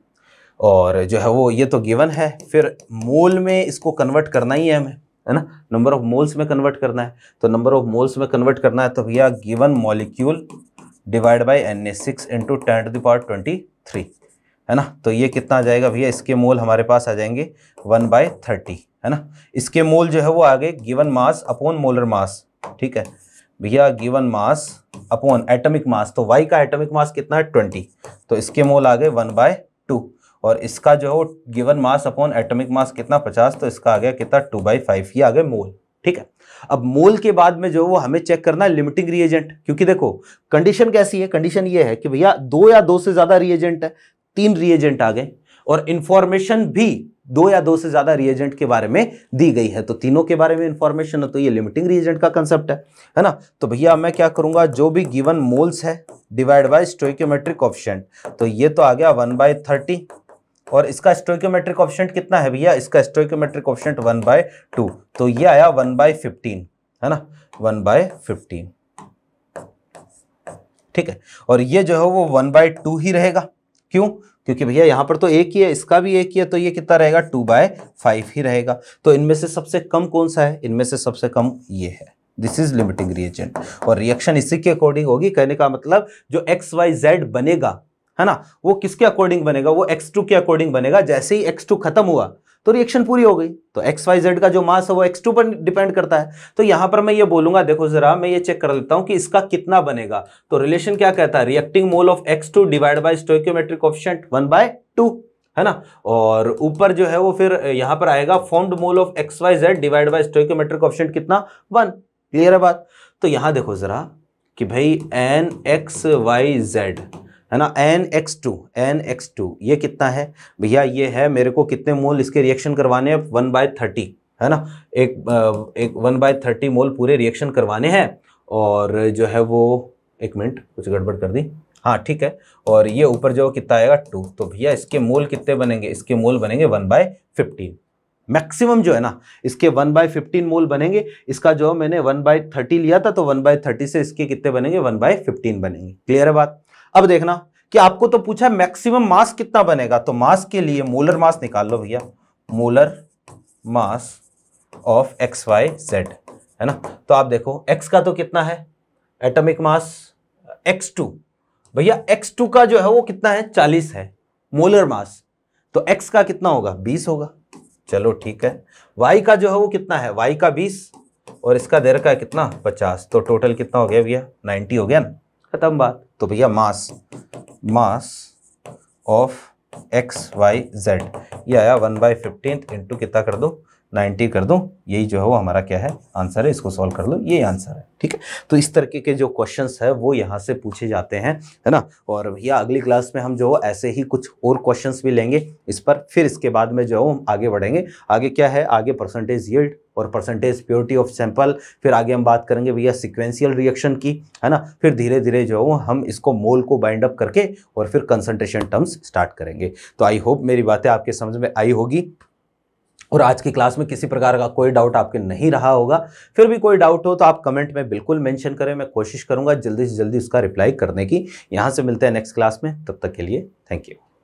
और जो है वो ये तो गिवन है फिर मोल में इसको कन्वर्ट करना ही है हमें है ना नंबर ऑफ मोल्स में कन्वर्ट करना है तो नंबर ऑफ मोल्स में कन्वर्ट करना है तो भैया given molecule divide by N A six into ten to the power twenty three है ना तो ये कितना आ जाएगा भैया इसके मोल हमारे पास आ जाएंगे वन बाय थर्टी है ना इसके मोल जो है वो आगे given mass upon molar mass ठीक है भैया given mass upon atomic mass तो वाई का एटमिक मास कितना है ट्वेंटी तो इसके मोल आ गए वन बाय टू और इसका जो है वो given mass upon atomic mass कितना पचास तो इसका आ गया कितना टू बाई फाइव ये आ गए मोल ठीक है अब मोल के बाद में जो वो हमें चेक करना है लिमिटिंग रिएजेंट क्योंकि देखो कंडीशन कैसी है कंडीशन ये है कि भैया दो या दो से ज़्यादा रिएजेंट है तीन रिएजेंट आ गए और इंफॉर्मेशन भी दो या दो से ज़्यादा रिएजेंट के बारे में दी गई है तो तीनों के बारे में इंफॉर्मेशन है तो ये लिमिटिंग रिएजेंट का कंसेप्ट है है ना तो भैया मैं क्या करूंगा जो भी गिवन मोल्स है डिवाइड बाय स्टोकियोमेट्रिक ऑप्शन तो ये तो आ गया वन बाय थर्टी और इसका स्टोइकोमेट्रिक ऑप्शन कितना है भैया इसका stoichiometric option one by two तो ये आया वन बाय फिफ्टीन है ना वन बाय फिफ्टीन ठीक है और ये जो है वो वन बाय टू ही रहेगा क्यों क्योंकि भैया यहां पर तो एक ही है इसका भी एक ही है तो ये कितना रहेगा टू बाय फाइव ही रहेगा तो इनमें से सबसे कम कौन सा है इनमें से सबसे कम ये है दिस इज लिमिटिंग रिएजेंट और रिएक्शन इसी के अकॉर्डिंग होगी कहने का मतलब जो एक्स वाई जेड बनेगा है ना वो किसके अकॉर्डिंग बनेगा वो एक्स टू के अकॉर्डिंग बनेगा जैसे ही एक्स टू खत्म हुआ तो रिएक्शन पूरी हो गई तो एक्स वाई जेड का जो मास है वो एक्स टू पर डिपेंड करता है तो यहां पर मैं ये बोलूंगा देखो जरा मैं ये चेक कर लेता हूं कि इसका कितना बनेगा तो रिलेशन क्या कहता है reacting mole of X two divide by stoichiometric option one by two है ना और ऊपर जो है वो फिर यहां पर आएगा formed mole of X Y Z divide by stoichiometric option कितना वन क्लियर है बात तो यहां देखो जरा कि भाई एन एक्स वाई जेड है ना N X two N X two ये कितना है भैया ये है मेरे को कितने मोल इसके रिएक्शन करवाने हैं वन बाय थर्टी है ना एक एक वन बाय थर्टी मोल पूरे रिएक्शन करवाने हैं और जो है वो एक मिनट कुछ गड़बड़ कर दी हाँ ठीक है और ये ऊपर जो कितना आएगा टू तो भैया इसके मोल कितने बनेंगे इसके मोल बनेंगे वन बाय फिफ्टीन मैक्सिमम जो है ना इसके वन बाय फिफ्टीन मोल बनेंगे इसका जो मैंने वन बाय थर्टी लिया था तो वन बाय थर्टी से इसके कितने बनेंगे वन बाय फिफ्टीन बनेंगे क्लियर है बात अब देखना कि आपको तो पूछा मैक्सिमम मास कितना बनेगा तो मास के लिए मोलर मास निकाल लो भैया molar mass of X Y Z है ना तो आप देखो एक्स का तो कितना है एटॉमिक मास एक्स टू भैया एक्स टू का जो है वो कितना है चालीस है मोलर मास तो एक्स का कितना होगा बीस होगा चलो ठीक है वाई का जो है वो कितना है वाई का बीस और इसका देर का कितना पचास तो टोटल कितना हो गया भैया नाइन्टी हो गया ना खत्म बात तो भैया mass mass of X Y Z ये आया वन बाई फिफ्टीन इंटू कितना कर दो 90 कर दो यही जो है वो हमारा क्या है आंसर है इसको सॉल्व कर लो ये आंसर है ठीक है तो इस तरीके के जो क्वेश्चंस है वो यहाँ से पूछे जाते हैं है ना और भैया अगली क्लास में हम जो है ऐसे ही कुछ और क्वेश्चंस भी लेंगे इस पर फिर इसके बाद में जो है वो आगे बढ़ेंगे आगे क्या है आगे परसेंटेज यील्ड और परसेंटेज प्योरिटी ऑफ सैंपल फिर आगे हम बात करेंगे भैया सिक्वेंशियल रिएक्शन की है ना फिर धीरे धीरे जो है हम इसको मोल को बाइंड अप करके और फिर कंसंट्रेशन टर्म्स स्टार्ट करेंगे तो आई होप मेरी बातें आपके समझ में आई होगी और आज की क्लास में किसी प्रकार का कोई डाउट आपके नहीं रहा होगा फिर भी कोई डाउट हो तो आप कमेंट में बिल्कुल मेंशन करें मैं कोशिश करूंगा जल्दी से जल्दी उसका रिप्लाई करने की यहाँ से मिलते हैं नेक्स्ट क्लास में तब तक के लिए थैंक यू